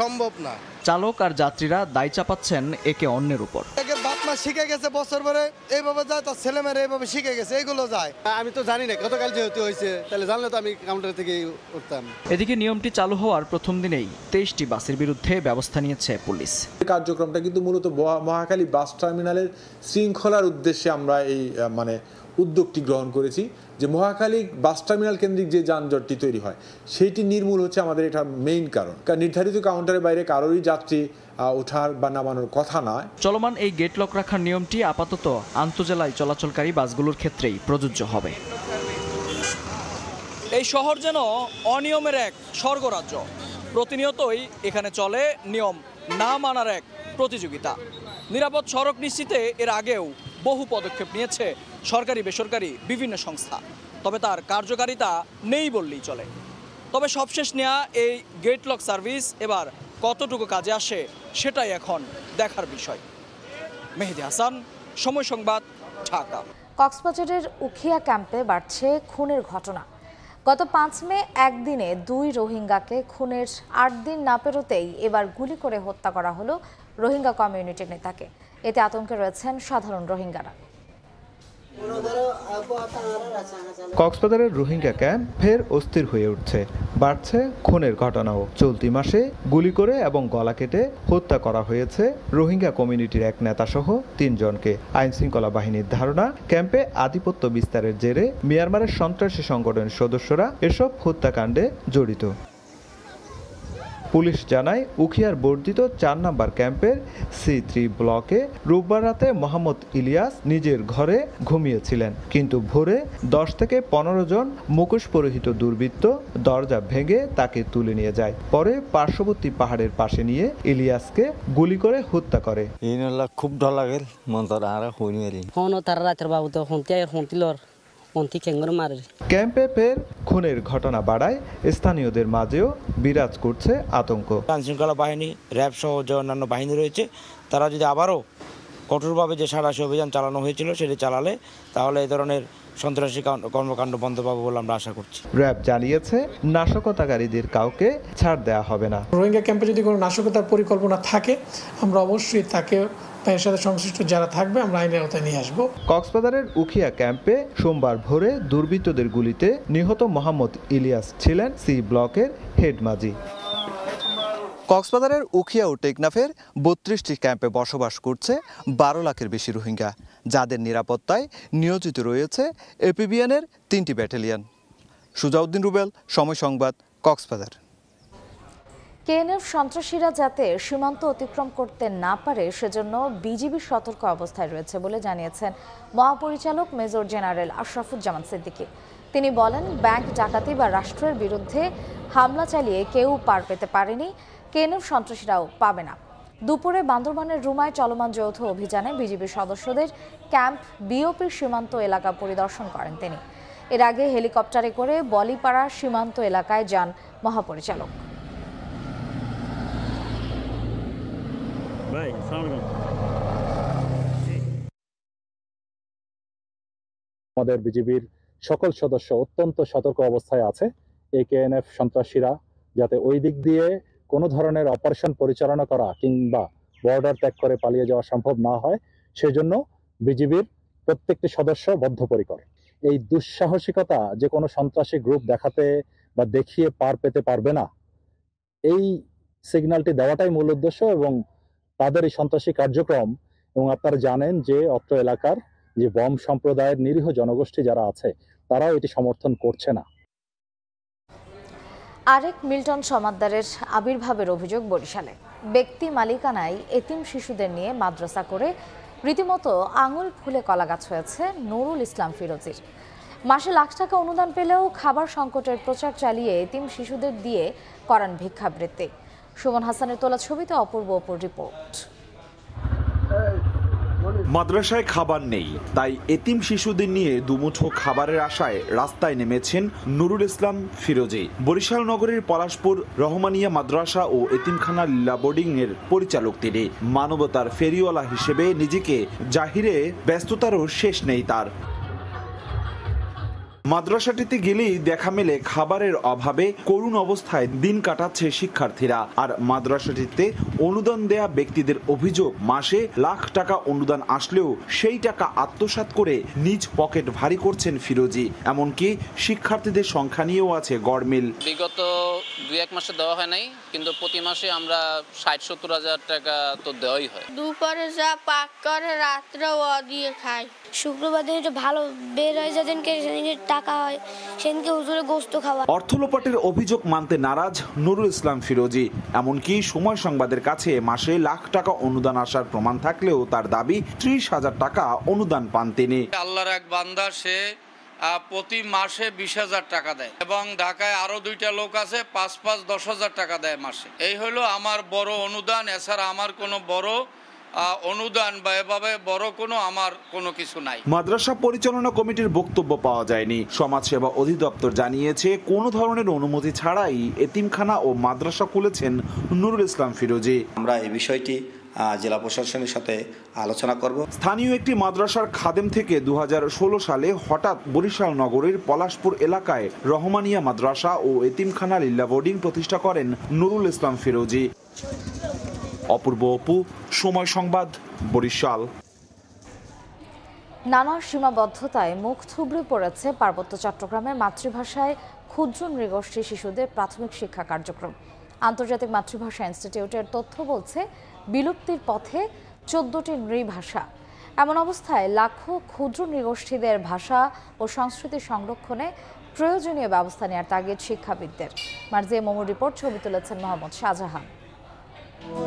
সম্ভব না চালক আর যাত্রীরা দায় চাপাচ্ছেন একে অন্যের উপর বাপ মা শিখে গেছে বছর পরে এইভাবে যায় তার ছেলেমেয়েরা এইভাবে শিখে গেছে এগুলো যায় আমি তো জানি না গতকাল যেহেতু হয়েছে তাহলে জানলে তো আমি কাউন্টার থেকে উঠতাম এদিকে নিয়মটি চালু হওয়ার প্রথম দিনেই তেইশটি বাসের বিরুদ্ধে ব্যবস্থা নিয়েছে পুলিশ কার্যক্রমটা কিন্তু মূলত মহাখালী বাস টার্মিনালের শৃঙ্খলার উদ্দেশ্যে আমরা এই মানে উদ্যোগটি গ্রহণ করেছি যে মহাখালী বাস টার্মিনাল কেন্দ্রিক যে যানজটটি তৈরি হয় সেইটি নির্মূল হচ্ছে আমাদের এটা মেইন কারণ কারণ নির্ধারিত কাউন্টারের বাইরে কারোরই যাত্রী ওঠার বা নামানোর কথা নয় চলমান এই গেট লক রাখার নিয়মটি আপাতত আন্তজেলায় চলাচলকারী বাসগুলোর ক্ষেত্রেই প্রযোজ্য হবে এই শহর যেন অনিয়মের এক স্বর্গরাজ্য প্রতিনিয়তই এখানে চলে নিয়ম না মানার এক প্রতিযোগিতা নিরাপদ সড়ক নিশ্চিতে এর আগেও বহু পদক্ষেপ নিয়েছে সরকারি বেসরকারি বিভিন্ন সংস্থা তবে তার কার্যকারিতা নেই বললেই চলে তবে সবশেষ নেয়া এই গেটলক সার্ভিস এবার কতটুকু কাজে আসে সেটাই এখন দেখার বিষয় মেহেদি হাসান সময় সংবাদ ঢাকা কক্সবাজারের উখিয়া ক্যাম্পে বাড়ছে খুনের ঘটনা গত পাঁচ মে একদিনে দুই রোহিঙ্গাকে খুনের আট দিন না পেরোতেই এবার গুলি করে হত্যা করা হলো রোহিঙ্গা কমিউনিটির নেতাকে এতে আতঙ্কে রয়েছেন সাধারণ রোহিঙ্গারা কক্সবাজারের রোহিঙ্গা ক্যাম্প ফের অস্থির হয়ে উঠছে বাড়ছে খুনের ঘটনাও চলতি মাসে গুলি করে এবং গলা কেটে হত্যা করা হয়েছে রোহিঙ্গা কমিউনিটির এক নেতা সহ তিনজনকে আইন শৃঙ্খলা বাহিনীর ধারণা ক্যাম্পে আধিপত্য বিস্তারের জেরে মিয়ানমারের সন্ত্রাসী সংগঠনের সদস্যরা এসব হত্যাকাণ্ডে জড়িত পুলিশ জানায় উখিয়ার বর্ধিত চার নাম্বার ক্যাম্পের সি থ্রি ব্লকে রোববার রাতে মোহাম্মদ ইলিয়াস নিজের ঘরে ঘুমিয়েছিলেন কিন্তু ভোরে দশ থেকে পনেরো জন মুকুশ পরিহিত দুর্বৃত্ত দরজা ভেঙে তাকে তুলে নিয়ে যায় পরে পার্শ্ববর্তী পাহাড়ের পাশে নিয়ে ইলিয়াসকে গুলি করে হত্যা করে খুব ডর লাগে মন তারা রাতের বাবু তো পন্থী ক্যাঙ্গর মারের ক্যাম্পে ফের খুনের ঘটনা বাড়ায় স্থানীয়দের মাঝেও বিরাজ করছে আতঙ্ক আইনশৃঙ্খলা বাহিনী র্যাব সহ যে অন্যান্য বাহিনী রয়েছে তারা যদি আবারও কঠোরভাবে যে সারাশি অভিযান চালানো হয়েছিল সেটি চালালে তাহলে এ ধরনের সন্ত্রাসী কর্মকাণ্ড বন্ধ পাবো বলে আমরা আশা করছি র্যাব জানিয়েছে নাশকতাকারীদের কাউকে ছাড় দেওয়া হবে না রোহিঙ্গা ক্যাম্পে যদি কোনো নাশকতার পরিকল্পনা থাকে আমরা অবশ্যই তাকে এর সাথে সংশ্লিষ্ট যারা থাকবে আমরা আইনের আওতায় নিয়ে আসবো কক্সবাজারের উখিয়া ক্যাম্পে সোমবার ভোরে দুর্বৃত্তদের গুলিতে নিহত মোহাম্মদ ইলিয়াস ছিলেন সি ব্লকের হেড মাজি কক্সবাজারের উখিয়া ও টেকনাফের বত্রিশটি ক্যাম্পে বসবাস করছে বারো লাখের বেশি রোহিঙ্গা যাদের নিরাপত্তায় নিয়োজিত রয়েছে এপিবিএনের তিনটি ব্যাটালিয়ান সুজাউদ্দিন রুবেল সময় সংবাদ কক্সবাজার কেএনএফ সন্ত্রাসীরা যাতে সীমান্ত অতিক্রম করতে না পারে সেজন্য বিজিবি সতর্ক অবস্থায় রয়েছে বলে জানিয়েছেন মহাপরিচালক মেজর জেনারেল আশরাফুজ্জামান সিদ্দিকী তিনি বলেন ব্যাংক ডাকাতি বা রাষ্ট্রের বিরুদ্ধে হামলা চালিয়ে কেউ পার পেতে পারেনি কেএনএফ সন্ত্রাসীরাও পাবে না দুপুরে বান্দরবানের রুমায় চলমান যৌথ অভিযানে বিজিবির সদস্যদের ক্যাম্প বিওপির সীমান্ত এলাকা পরিদর্শন করেন তিনি এর আগে হেলিকপ্টারে করে বলিপাড়া সীমান্ত এলাকায় যান মহাপরিচালক আমাদের বিজিবির সকল সদস্য অত্যন্ত সতর্ক অবস্থায় আছে এই এফ সন্ত্রাসীরা যাতে ওই দিক দিয়ে কোনো ধরনের অপারেশন পরিচালনা করা কিংবা বর্ডার ত্যাগ করে পালিয়ে যাওয়া সম্ভব না হয় সেজন্য বিজিবির প্রত্যেকটি সদস্য বদ্ধপরিকর এই দুঃসাহসিকতা যে কোনো সন্ত্রাসী গ্রুপ দেখাতে বা দেখিয়ে পার পেতে পারবে না এই সিগন্যালটি দেওয়াটাই মূল উদ্দেশ্য এবং তাদের এই সন্ত্রাসী কার্যক্রম এবং আপনারা জানেন যে অত্র এলাকার যে বম সম্প্রদায়ের নিরীহ জনগোষ্ঠী যারা আছে তারাও এটি সমর্থন করছে না আরেক মিল্টন সমাদ্দারের আবির্ভাবের অভিযোগ বরিশালে ব্যক্তি মালিকানায় এতিম শিশুদের নিয়ে মাদ্রাসা করে রীতিমতো আঙুল ফুলে কলাগাছ হয়েছে নুরুল ইসলাম ফিরোজির মাসে লাখ টাকা অনুদান পেলেও খাবার সংকটের প্রচার চালিয়ে এতিম শিশুদের দিয়ে করান ভিক্ষাবৃত্তি সুমন হাসানের তোলা ছবিতে অপূর্ব অপর রিপোর্ট মাদ্রাসায় খাবার নেই তাই এতিম শিশুদের নিয়ে দুমুঠো খাবারের আশায় রাস্তায় নেমেছেন নুরুল ইসলাম ফিরোজে বরিশাল নগরের পলাশপুর রহমানিয়া মাদ্রাসা ও এতিমখানা লীলা বোর্ডিং এর পরিচালক তিনি মানবতার ফেরিওয়ালা হিসেবে নিজেকে জাহিরে ব্যস্ততারও শেষ নেই তার মাদ্রাসাটিতে গেলেই দেখা মেলে খাবারের অভাবে করুণ অবস্থায় দিন কাটাচ্ছে শিক্ষার্থীরা আর মাদ্রাসাটিতে অনুদান দেয়া ব্যক্তিদের অভিযোগ মাসে লাখ টাকা অনুদান আসলেও সেই টাকা আত্মসাত করে নিজ পকেট ভারী করছেন ফিরোজি এমনকি শিক্ষার্থীদের সংখ্যা নিয়েও আছে গড়মিল বিগত দু এক মাসে দেওয়া হয় নাই কিন্তু প্রতি মাসে আমরা ষাট সত্তর হাজার টাকা তো দেওয়াই হয় দুপুরে যা পাক করে রাত্রে দিয়ে খাই শুক্রবার দিন ভালো বের হয় যেদিনকে টাকা হয় সেদিনকে হুজুরে গোস্ত খাওয়া অর্থলোপাটের অভিযোগ মানতে নারাজ নুরুল ইসলাম ফিরোজি এমনকি সময় সংবাদের কাছে মাসে লাখ টাকা অনুদান আসার প্রমাণ থাকলেও তার দাবি ত্রিশ হাজার টাকা অনুদান পান তিনি আল্লাহর এক বান্দা সে প্রতি মাসে বিশ হাজার টাকা দেয় এবং ঢাকায় আরো দুইটা লোক আছে পাঁচ পাঁচ দশ হাজার টাকা দেয় মাসে এই হলো আমার বড় অনুদান এছাড়া আমার কোনো বড় অনুদান বা এভাবে বড় কোনো আমার কোনো কিছু নাই মাদ্রাসা পরিচালনা কমিটির বক্তব্য পাওয়া যায়নি সমাজসেবা অধিদপ্তর জানিয়েছে কোনো ধরনের অনুমতি ছাড়াই এতিমখানা ও মাদ্রাসা খুলেছেন নুরুল ইসলাম ফিরোজি আমরা এই বিষয়টি জেলা প্রশাসনের সাথে আলোচনা করব স্থানীয় একটি মাদ্রাসার খাদেম থেকে দু সালে হঠাৎ বরিশাল নগরের পলাশপুর এলাকায় রহমানিয়া মাদ্রাসা ও এতিমখানা লিল্লা বোর্ডিং প্রতিষ্ঠা করেন নুরুল ইসলাম ফিরোজি অপূর্ব অপু সময় সংবাদ বরিশাল নানা সীমাবদ্ধতায় মুখ থুবড়ে পড়েছে পার্বত্য চট্টগ্রামের মাতৃভাষায় ক্ষুদ্র নৃগোষ্ঠী শিশুদের প্রাথমিক শিক্ষা কার্যক্রম আন্তর্জাতিক মাতৃভাষা ইনস্টিটিউটের তথ্য বলছে বিলুপ্তির পথে চোদ্দটি নৃভাষা এমন অবস্থায় লাখো ক্ষুদ্র নৃগোষ্ঠীদের ভাষা ও সংস্কৃতি সংরক্ষণে প্রয়োজনীয় ব্যবস্থা নেওয়ার তাগিদ শিক্ষাবিদদের মার্জিয়া মোমোর রিপোর্ট ছবি তুলেছেন মোহাম্মদ শাহজাহান সবুজ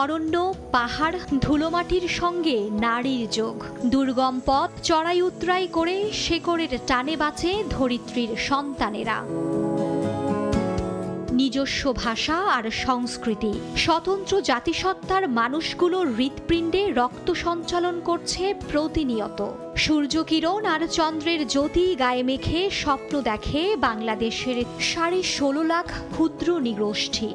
অরণ্য পাহাড় ধুলোমাটির সঙ্গে নারীর যোগ দুর্গম পথ চড়াই উতরাই করে শেকড়ের টানে বাঁচে ধরিত্রীর সন্তানেরা নিজস্ব ভাষা আর সংস্কৃতি স্বতন্ত্র জাতিসত্তার মানুষগুলো হৃৎপিণ্ডে রক্ত সঞ্চালন করছে প্রতিনিয়ত সূর্যকিরণ আর চন্দ্রের জ্যোতি গায়ে মেখে স্বপ্ন দেখে বাংলাদেশের সাড়ে ষোলো লাখ ক্ষুদ্র নিগোষ্ঠী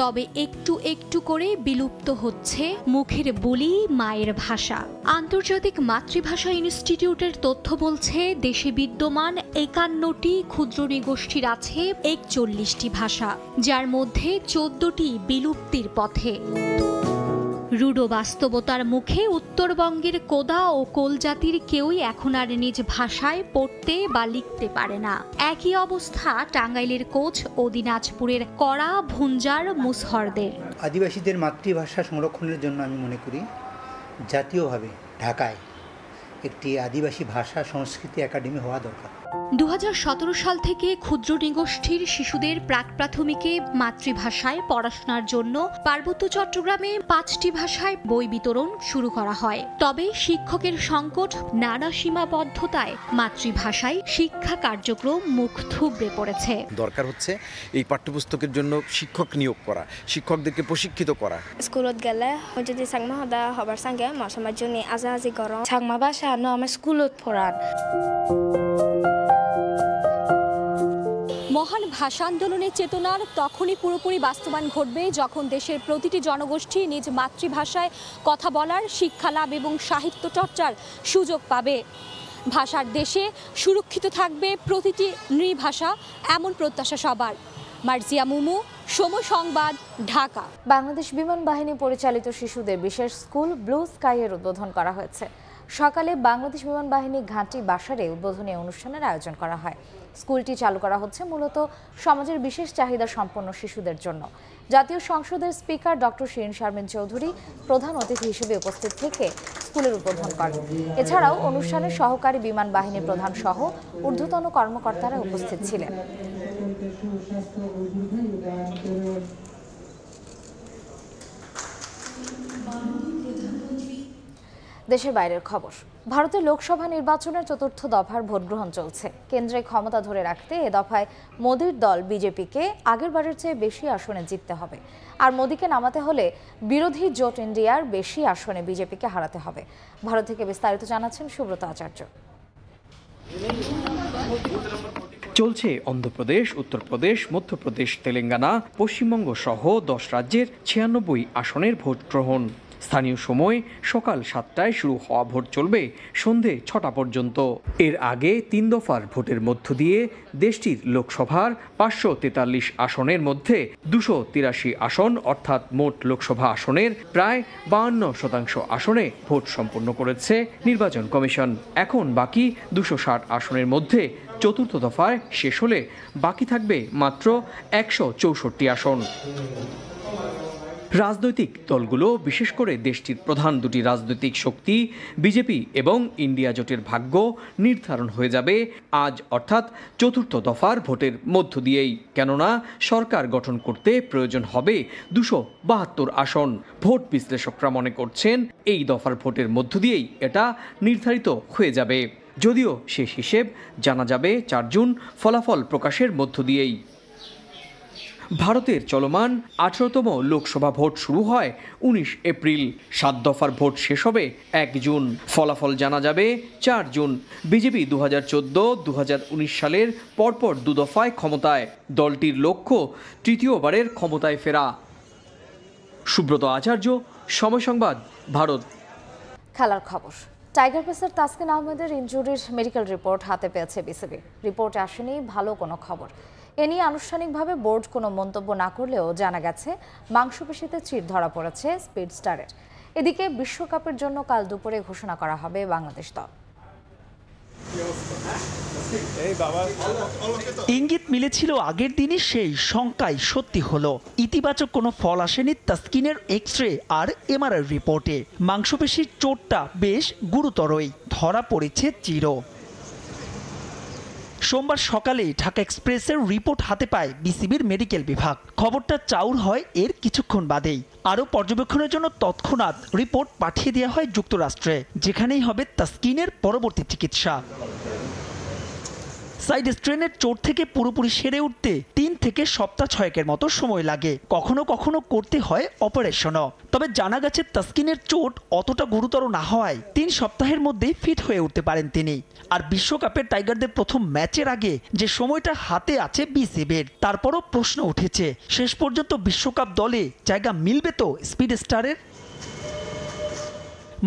তবে একটু একটু করে বিলুপ্ত হচ্ছে মুখের বলি মায়ের ভাষা আন্তর্জাতিক মাতৃভাষা ইনস্টিটিউটের তথ্য বলছে দেশে বিদ্যমান একান্নটি ক্ষুদ্র নিগোষ্ঠীর আছে একচল্লিশটি ভাষা যার মধ্যে চোদ্দটি বিলুপ্তির পথে রুডো বাস্তবতার মুখে উত্তরবঙ্গের কোদা ও কোলজাতির কেউই এখন আর নিজ ভাষায় পড়তে বা লিখতে পারে না একই অবস্থা টাঙ্গাইলের কোচ ও দিনাজপুরের কড়া ভুঞ্জার মুসহরদের আদিবাসীদের মাতৃভাষা সংরক্ষণের জন্য আমি মনে করি জাতীয়ভাবে ঢাকায় একটি আদিবাসী ভাষা সংস্কৃতি একাডেমি হওয়া দরকার দু সাল থেকে ক্ষুদ্র নিগোষ্ঠীর শিশুদের প্রাক প্রাথমিকে মাতৃভাষায় পড়াশোনার জন্য পার্বত্য চট্টগ্রামে পাঁচটি ভাষায় বই বিতরণ শুরু করা হয় তবে শিক্ষকের সংকট নানা সীমাবদ্ধতায় মাতৃভাষায় শিক্ষা কার্যক্রম মুখ থুবড়ে পড়েছে দরকার হচ্ছে এই পাঠ্যপুস্তকের জন্য শিক্ষক নিয়োগ করা শিক্ষকদেরকে প্রশিক্ষিত করা স্কুলত গেলে যদি সাংমা হদা হবার সঙ্গে মশামার জন্য আজা আজি গরম সাংমা ভাষা ন আমার স্কুলত পড়ান ভাষা আন্দোলনের চেতনার তখনই পুরোপুরি বাস্তবায়ন ঘটবে যখন দেশের প্রতিটি জনগোষ্ঠী নিজ মাতৃভাষায় কথা বলার শিক্ষা লাভ এবং সাহিত্য চর্চার সুযোগ পাবে ভাষার দেশে সুরক্ষিত থাকবে প্রতিটি নৃভাষা এমন প্রত্যাশা সবার মার্জিয়া মুমু সময় সংবাদ ঢাকা বাংলাদেশ বিমান বাহিনী পরিচালিত শিশুদের বিশেষ স্কুল ব্লু স্কাইয়ের উদ্বোধন করা হয়েছে সকালে বাংলাদেশ বিমান বাহিনী ঘাঁটি বাসারে উদ্বোধনী অনুষ্ঠানের আয়োজন করা হয় স্কুলটি চালু করা হচ্ছে মূলত সমাজের বিশেষ চাহিদা সম্পন্ন শিশুদের জন্য জাতীয় সংসদের স্পিকার ডক্টর শিরিন শারমিন চৌধুরী প্রধান অতিথি হিসেবে উপস্থিত থেকে স্কুলের উদ্বোধন করেন এছাড়াও অনুষ্ঠানে সহকারী বিমান বাহিনী প্রধান সহ ঊর্ধ্বতন কর্মকর্তারা উপস্থিত ছিলেন দেশের বাইরের খবর ভারতে লোকসভা নির্বাচনের চতুর্থ দফার ভোট গ্রহণ চলছে কেন্দ্রে ক্ষমতা ধরে রাখতে এ দফায় মোদীর দল বিজেপিকে আগের বারের চেয়ে বেশি আসনে জিততে হবে আর মোদীকে নামাতে হলে বিরোধী জোট ইন্ডিয়ার বেশি আসনে বিজেপিকে হারাতে হবে ভারত থেকে বিস্তারিত জানাচ্ছেন সুব্রত আচার্য চলছে অন্ধ্রপ্রদেশ উত্তরপ্রদেশ মধ্যপ্রদেশ তেলেঙ্গানা পশ্চিমবঙ্গ সহ দশ রাজ্যের ছিয়ানব্বই আসনের ভোট গ্রহণ স্থানীয় সময় সকাল সাতটায় শুরু হওয়া ভোট চলবে সন্ধে ছটা পর্যন্ত এর আগে তিন দফার ভোটের মধ্য দিয়ে দেশটির লোকসভার পাঁচশো তেতাল্লিশ আসনের মধ্যে দুশো তিরাশি আসন অর্থাৎ মোট লোকসভা আসনের প্রায় বাহান্ন শতাংশ আসনে ভোট সম্পন্ন করেছে নির্বাচন কমিশন এখন বাকি দুশো ষাট আসনের মধ্যে চতুর্থ দফায় শেষ হলে বাকি থাকবে মাত্র একশো চৌষট্টি আসন রাজনৈতিক দলগুলো বিশেষ করে দেশটির প্রধান দুটি রাজনৈতিক শক্তি বিজেপি এবং ইন্ডিয়া জোটের ভাগ্য নির্ধারণ হয়ে যাবে আজ অর্থাৎ চতুর্থ দফার ভোটের মধ্য দিয়েই কেননা সরকার গঠন করতে প্রয়োজন হবে দুশো বাহাত্তর আসন ভোট বিশ্লেষকরা মনে করছেন এই দফার ভোটের মধ্য দিয়েই এটা নির্ধারিত হয়ে যাবে যদিও শেষ হিসেব জানা যাবে চার জুন ফলাফল প্রকাশের মধ্য দিয়েই ভারতের চলমান আঠেরোতম লোকসভা ভোট শুরু হয় উনিশ এপ্রিল সাত দফার ভোট শেষ হবে এক জুন ফলাফল জানা যাবে চার জুন বিজেপি দু হাজার চোদ্দ দু হাজার উনিশ সালের পরপর দু দফায় ক্ষমতায় দলটির লক্ষ্য তৃতীয়বারের ক্ষমতায় ফেরা সুব্রত আচার্য সময় সংবাদ ভারত খেলার খবর টাইগার পেসার তাসকিন আহমেদের ইনজুরির মেডিকেল রিপোর্ট হাতে পেয়েছে বিসিবি রিপোর্টে আসেনি ভালো কোনো খবর এ নিয়ে আনুষ্ঠানিকভাবে বোর্ড কোনো মন্তব্য না করলেও জানা গেছে মাংসপেশিতে চির ধরা পড়েছে স্পিড স্টারের এদিকে বিশ্বকাপের জন্য কাল দুপুরে ঘোষণা করা হবে বাংলাদেশ দল ইঙ্গিত মিলেছিল আগের দিনই সেই শঙ্কাই সত্যি হলো ইতিবাচক কোনো ফল আসেনি তাস্কিনের এক্স রে আর এমআরআই রিপোর্টে মাংসপেশির চোটটা বেশ গুরুতরই ধরা পড়েছে চির সোমবার সকালে ঢাকা এক্সপ্রেসের রিপোর্ট হাতে পায় বিসিবির মেডিকেল বিভাগ খবরটা চাউর হয় এর কিছুক্ষণ বাদেই আরও পর্যবেক্ষণের জন্য তৎক্ষণাৎ রিপোর্ট পাঠিয়ে দেওয়া হয় যুক্তরাষ্ট্রে যেখানেই হবে তাস্কিনের পরবর্তী চিকিৎসা সাইড স্ট্রেনের চোট থেকে পুরোপুরি সেরে উঠতে তিন থেকে সপ্তাহ ছয়েকের মতো সময় লাগে কখনো কখনো করতে হয় অপারেশনও তবে জানা গেছে তাস্কিনের চোট অতটা গুরুতর না হওয়ায় তিন সপ্তাহের মধ্যে ফিট হয়ে উঠতে পারেন তিনি আর বিশ্বকাপের টাইগারদের প্রথম ম্যাচের আগে যে সময়টা হাতে আছে বিসিবির তারপরও প্রশ্ন উঠেছে শেষ পর্যন্ত বিশ্বকাপ দলে জায়গা মিলবে তো স্পিড স্টারের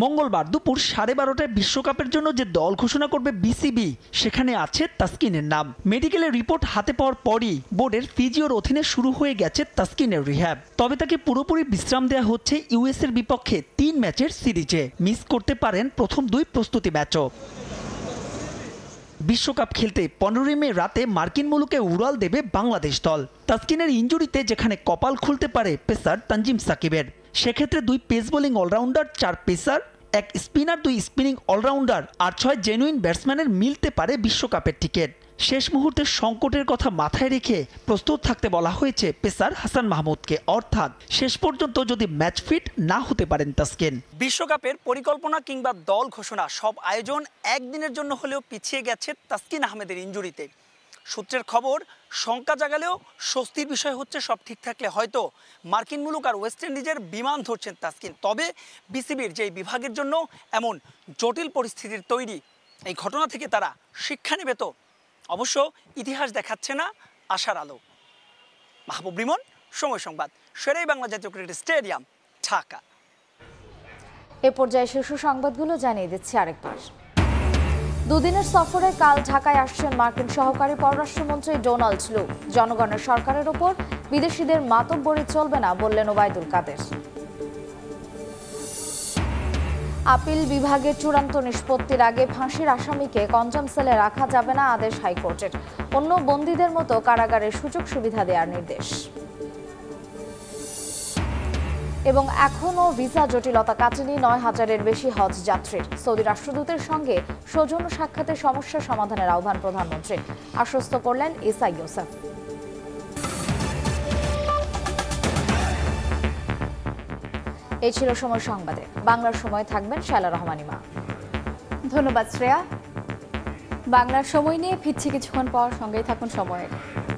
মঙ্গলবার দুপুর সাড়ে বারোটায় বিশ্বকাপের জন্য যে দল ঘোষণা করবে বিসিবি সেখানে আছে তাসকিনের নাম মেডিকেলের রিপোর্ট হাতে পাওয়ার পরই বোর্ডের ফিজিওর অধীনে শুরু হয়ে গেছে তাসকিনের রিহ্যাব তবে তাকে পুরোপুরি বিশ্রাম দেওয়া হচ্ছে ইউএসের বিপক্ষে তিন ম্যাচের সিরিজে মিস করতে পারেন প্রথম দুই প্রস্তুতি ম্যাচও বিশ্বকাপ খেলতে পনেরোই মে রাতে মার্কিন মুলুকে উড়াল দেবে বাংলাদেশ দল তাসকিনের ইঞ্জুরিতে যেখানে কপাল খুলতে পারে পেসার তানজিম সাকিবের সেক্ষেত্রে দুই পেস বোলিং অলরাউন্ডার চার পেসার এক স্পিনার দুই স্পিনিং অলরাউন্ডার আর ছয় জেনুইন ব্যাটসম্যানের মিলতে পারে বিশ্বকাপের টিকিট শেষ মুহূর্তের সংকটের কথা মাথায় রেখে প্রস্তুত থাকতে বলা হয়েছে পেসার হাসান মাহমুদকে অর্থাৎ শেষ পর্যন্ত যদি ম্যাচ ফিট না হতে পারেন তাসকিন বিশ্বকাপের পরিকল্পনা কিংবা দল ঘোষণা সব আয়োজন একদিনের জন্য হলেও পিছিয়ে গেছে তাসকিন আহমেদের ইঞ্জুরিতে সূত্রের খবর শঙ্কা জাগালেও স্বস্তির বিষয় হচ্ছে সব ঠিক থাকলে হয়তো মার্কিন মুলুক আর ওয়েস্ট ইন্ডিজের বিমান ধরছেন তাসকিন তবে বিসিবির যেই বিভাগের জন্য এমন জটিল পরিস্থিতির তৈরি এই ঘটনা থেকে তারা শিক্ষা নেবে তো অবশ্য ইতিহাস দেখাচ্ছে না আশার আলো মাহবুব রিমন সময় সংবাদ সেরাই বাংলা জাতীয় ক্রিকেট স্টেডিয়াম ঢাকা এ পর্যায়ে শীর্ষ সংবাদগুলো জানিয়ে দিচ্ছি আরেকবার দুদিনের সফরে কাল ঢাকায় আসছেন মার্কিন সহকারী পররাষ্ট্রমন্ত্রী ডোনাল্ড লু জনগণের সরকারের ওপর বিদেশিদের মাতব্বরি চলবে না বললেন ওবায়দুল কাদের আপিল বিভাগে চূড়ান্ত নিষ্পত্তির আগে ফাঁসির আসামিকে কঞ্জাম সেলে রাখা যাবে না আদেশ হাইকোর্টের অন্য বন্দীদের মতো কারাগারে সুযোগ সুবিধা দেওয়ার নির্দেশ এবং এখনও ভিসা জটিলতা কাটেনি নয় হাজারের বেশি হজ যাত্রীর সৌদি রাষ্ট্রদূতের সঙ্গে সৌজন্য সাক্ষাতে সমস্যা সমাধানের আহ্বান প্রধানমন্ত্রী আশ্বস্ত করলেন ইসা ইউসেফ এই ছিল সময় সংবাদে বাংলার সময় থাকবেন শায়লা রহমানিমা ধন্যবাদ শ্রেয়া বাংলার সময় নিয়ে ফিরছি কিছুক্ষণ পর সঙ্গেই থাকুন সময়ের